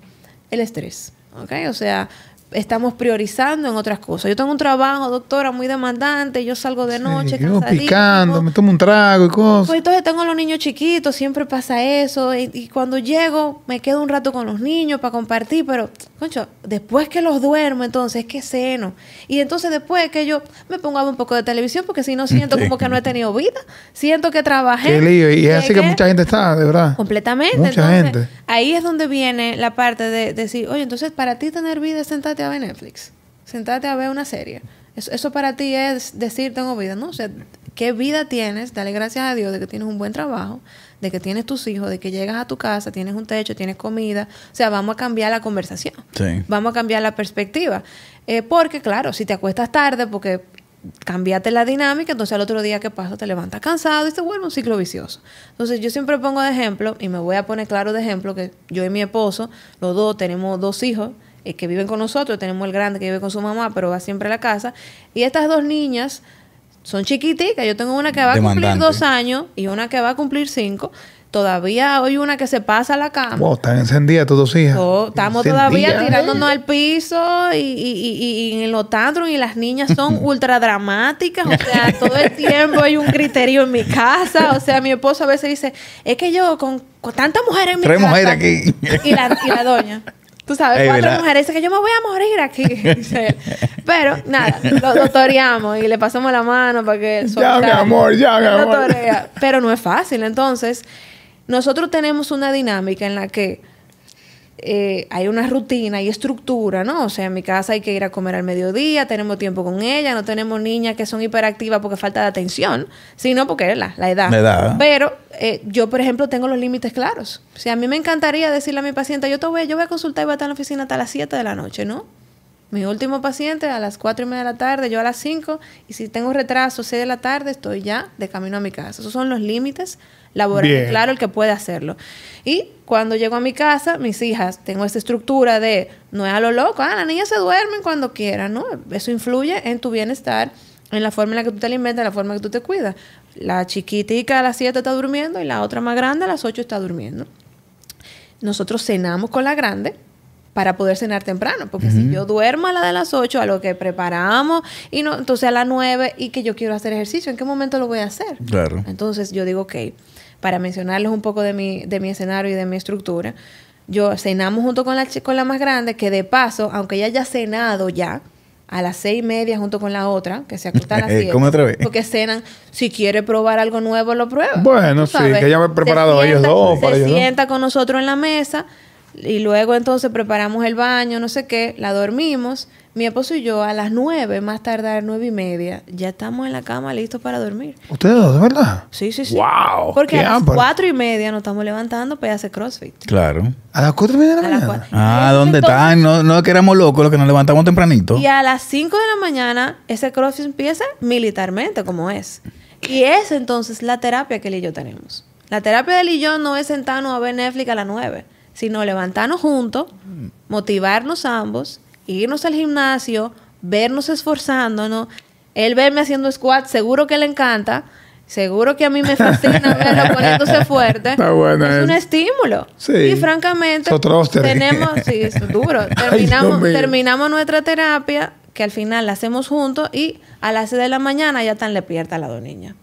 el estrés. ¿ok? O sea, estamos priorizando en otras cosas. Yo tengo un trabajo, doctora, muy demandante, yo salgo de noche, cansadito. picando, me tomo un trago y cosas. Pues entonces tengo a los niños chiquitos, siempre pasa eso. Y, cuando llego, me quedo un rato con los niños para compartir, pero, concho, después que los duermo, entonces, qué seno. Y entonces después que yo me pongo a un poco de televisión, porque si no siento como que no he tenido vida, siento que trabajé. Qué lío, y es así que, mucha gente está, de verdad. Completamente. Mucha gente. Ahí es donde viene la parte de, decir, oye, entonces para ti tener vida es sentarte a ver Netflix, sentarte a ver una serie. Eso, para ti es decir, tengo vida, ¿no? O sea, ¿qué vida tienes? Dale gracias a Dios de que tienes un buen trabajo, de que tienes tus hijos, de que llegas a tu casa, tienes un techo, tienes comida. O sea, vamos a cambiar la conversación. Vamos a cambiar la perspectiva. Eh, porque, claro, si te acuestas tarde, porque cambiaste la dinámica, entonces al otro día que pasa te levantas cansado y se vuelve un ciclo vicioso. Entonces yo siempre pongo de ejemplo, y me voy a poner claro de ejemplo, que yo y mi esposo, los dos tenemos dos hijos, eh, que viven con nosotros, tenemos el grande que vive con su mamá, pero va siempre a la casa. Y estas dos niñas son chiquiticas. Yo tengo una que va a cumplir dos años y una que va a cumplir cinco. Todavía hay una que se pasa a la cama. Wow, están encendidas tus dos hijas. Oh, estamos todavía tirándonos al piso y, en los tantrum y las niñas son ultra dramáticas. O sea, todo el tiempo hay un criterio en mi casa. O sea, mi esposo a veces dice, es que yo con, con tantas mujeres en mi Tres mujeres aquí. Y y la doña. Tú sabes, cuatro mujeres dicen que yo me voy a morir aquí. Pero nada, lo, doctoramos y le pasamos la mano para que suelte. Ya, mi amor, ya, mi amor. Pero no es fácil. Entonces, nosotros tenemos una dinámica en la que eh, hay una rutina y estructura, ¿no? O sea, en mi casa hay que ir a comer al mediodía, tenemos tiempo con ella, no tenemos niñas que son hiperactivas porque falta de atención, sino porque es la, la edad. La edad. Pero eh, yo, por ejemplo, tengo los límites claros. O sea, a mí me encantaría decirle a mi paciente, yo te voy, yo voy a consultar y voy a estar en la oficina hasta las 7 de la noche, ¿no? Mi último paciente a las 4 y media de la tarde, yo a las 5, y si tengo retraso, 6 de la tarde, estoy ya de camino a mi casa. Esos son los límites laboral, claro, el que puede hacerlo. Y cuando llego a mi casa, mis hijas, tengo esta estructura de, no es a lo loco, ah, las niñas se duermen cuando quieran, ¿no? Eso influye en tu bienestar, en la forma en la que tú te alimentas, en la forma en que tú te cuidas. La chiquitica a las siete está durmiendo y la otra más grande a las ocho está durmiendo. Nosotros cenamos con la grande, para poder cenar temprano, porque si yo duermo a la de las 8, a lo que preparamos, y no, entonces a las nueve, y que yo quiero hacer ejercicio, ¿en qué momento lo voy a hacer? Claro. Entonces yo digo, ok, para mencionarles un poco de mi, de mi escenario y de mi estructura, yo cenamos junto con la, con la más grande, que de paso, aunque ella haya cenado ya, a las seis y media junto con la otra, que se acuesta a las eh, Porque cenan, si quiere probar algo nuevo, lo prueba. Bueno, sí, que ella me preparado ellos dos. Se sienta con nosotros en la mesa y luego entonces preparamos el baño, no sé qué, la dormimos mi esposo y yo a las nueve más tardar nueve y media, ya estamos en la cama listos para dormir. ¿Ustedes dos, de verdad? Sí, sí, sí. ¡Wow! Porque a las cuatro y media nos estamos levantando para hacer CrossFit. Claro. ¿A las cuatro y media de la mañana? Ah, ¿dónde están? No, no que éramos locos los que nos levantamos tempranito. Y a las cinco de la mañana ese CrossFit empieza militarmente, como es. Y es entonces la terapia que él y yo tenemos. La terapia de él y yo no es sentarnos a ver Netflix a las nueve. sino levantarnos juntos, motivarnos ambos irnos al gimnasio, vernos esforzándonos. Él verme haciendo squat, seguro que le encanta. Seguro que a mí me fascina verlo poniéndose fuerte. es, un estímulo. Sí. Y francamente, tenemos, sí, es duro. Terminamos, nuestra terapia, que al final la hacemos juntos, y a las seis de la mañana ya están despiertas las dos niñas.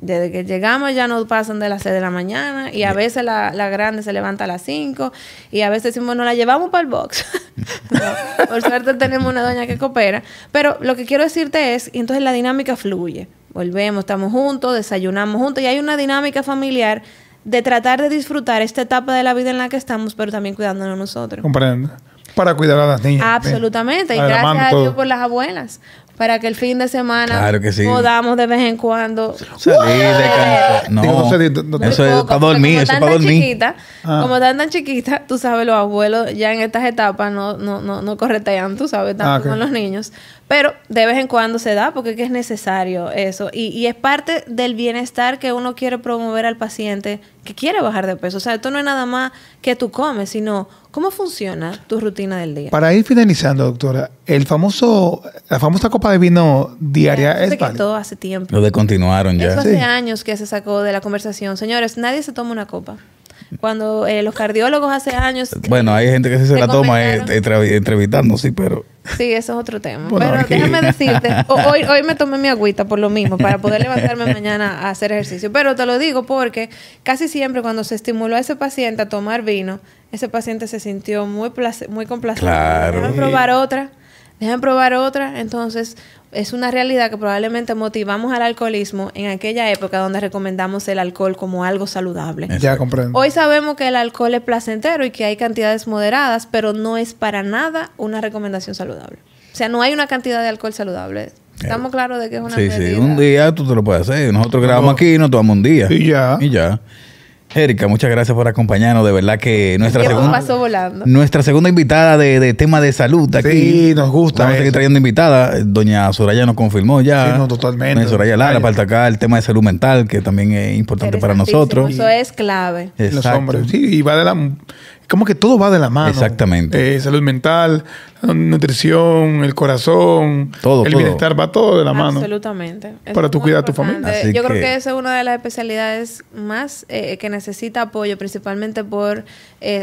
Desde que llegamos ya nos pasan de las 6 de la mañana y a veces la, grande se levanta a las 5 y a veces decimos, no la llevamos para el box. por suerte tenemos una doña que coopera. Pero lo que quiero decirte es, entonces la dinámica fluye. Volvemos, estamos juntos, desayunamos juntos y hay una dinámica familiar de tratar de disfrutar esta etapa de la vida en la que estamos, pero también cuidándonos nosotros. Comprendo para cuidar a las niñas. Absolutamente. Y gracias a Dios por las abuelas para que el fin de semana podamos de vez en cuando salir de casa. No, eso es para dormir, eso es para dormir. Chiquita, ah. Como están tan chiquitas, tú sabes, los abuelos ya en estas etapas no, no, no, no corretean, tú sabes, ah, tanto con los niños. Pero de vez en cuando se da porque es necesario eso. Y, y es parte del bienestar que uno quiere promover al paciente que quiere bajar de peso. O sea, esto no es nada más que tú comes, sino ¿Cómo funciona tu rutina del día? Para ir finalizando, doctora, el famoso, la famosa copa de vino diaria ya, es se quitó hace tiempo. Lo de continuaron ya. hace años que se sacó de la conversación. Señores, nadie se toma una copa. Cuando eh, los cardiólogos hace años. Bueno, hay gente que se, la toma eh, entrevistando, sí, pero. Sí, eso es otro tema. pero déjame decirte, hoy, hoy me tomé mi agüita por lo mismo, para poder levantarme mañana a hacer ejercicio. Pero te lo digo porque casi siempre cuando se estimuló a ese paciente a tomar vino, ese paciente se sintió muy, muy complacido. Claro. probar otra. Dejan probar otra, entonces es una realidad que probablemente motivamos al alcoholismo en aquella época donde recomendamos el alcohol como algo saludable. Ya comprendo. Hoy sabemos que el alcohol es placentero y que hay cantidades moderadas, pero no es para nada una recomendación saludable. O sea, no hay una cantidad de alcohol saludable. Estamos claros de que es una Sí, sí, un día tú te lo puedes hacer. Nosotros grabamos aquí y nos tomamos un día. Y ya. Y ya. Erika, muchas gracias por acompañarnos. De verdad que nuestra segunda. Nuestra segunda invitada de, tema de salud aquí. Sí, nos gusta. Vamos a seguir trayendo invitada. Doña Soraya nos confirmó ya. Sí, no, totalmente. Doña Soraya Lara para atacar el tema de salud mental, que también es importante para nosotros. Eso es clave. Exacto. Los hombres. Sí, y va de la como que todo va de la mano. Exactamente. Eh, salud mental, nutrición, el corazón, todo, el bienestar, va todo de la mano. Absolutamente. para tu cuidar a tu familia. Yo creo que esa es una de las especialidades más eh, eh, que necesita apoyo, principalmente por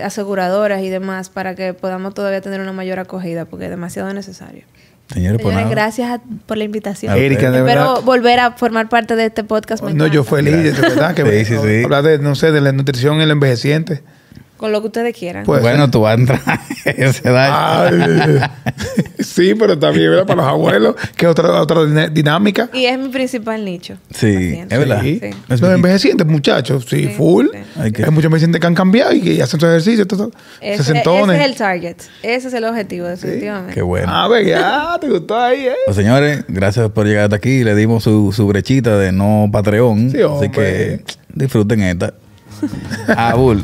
aseguradoras y demás, para que podamos todavía tener una mayor acogida, porque es demasiado necesario. Señores, pues gracias por la invitación. Espero volver a formar parte de este podcast. no, yo feliz, de verdad que me sí, sí. hablar de, no sé, de la nutrición en el envejeciente. Con lo que ustedes quieran. Pues, bueno, eh. tú vas a entrar eh, eh. sí, pero también para los abuelos, que es otra, otra dinámica. Y es mi principal nicho. Sí, es verdad. Sí. Los envejecientes, muchachos, sí, full. Hay, muchos envejecientes que han cambiado y que hacen su ejercicio. ese, es el target. Ese es el objetivo, definitivamente. Qué bueno. Ah, ver, pues, ya, te gustó ahí, ¿eh? Pues señores, gracias por llegar hasta aquí. Le dimos su, brechita de no Patreon. así que disfruten esta. Ah, Abul.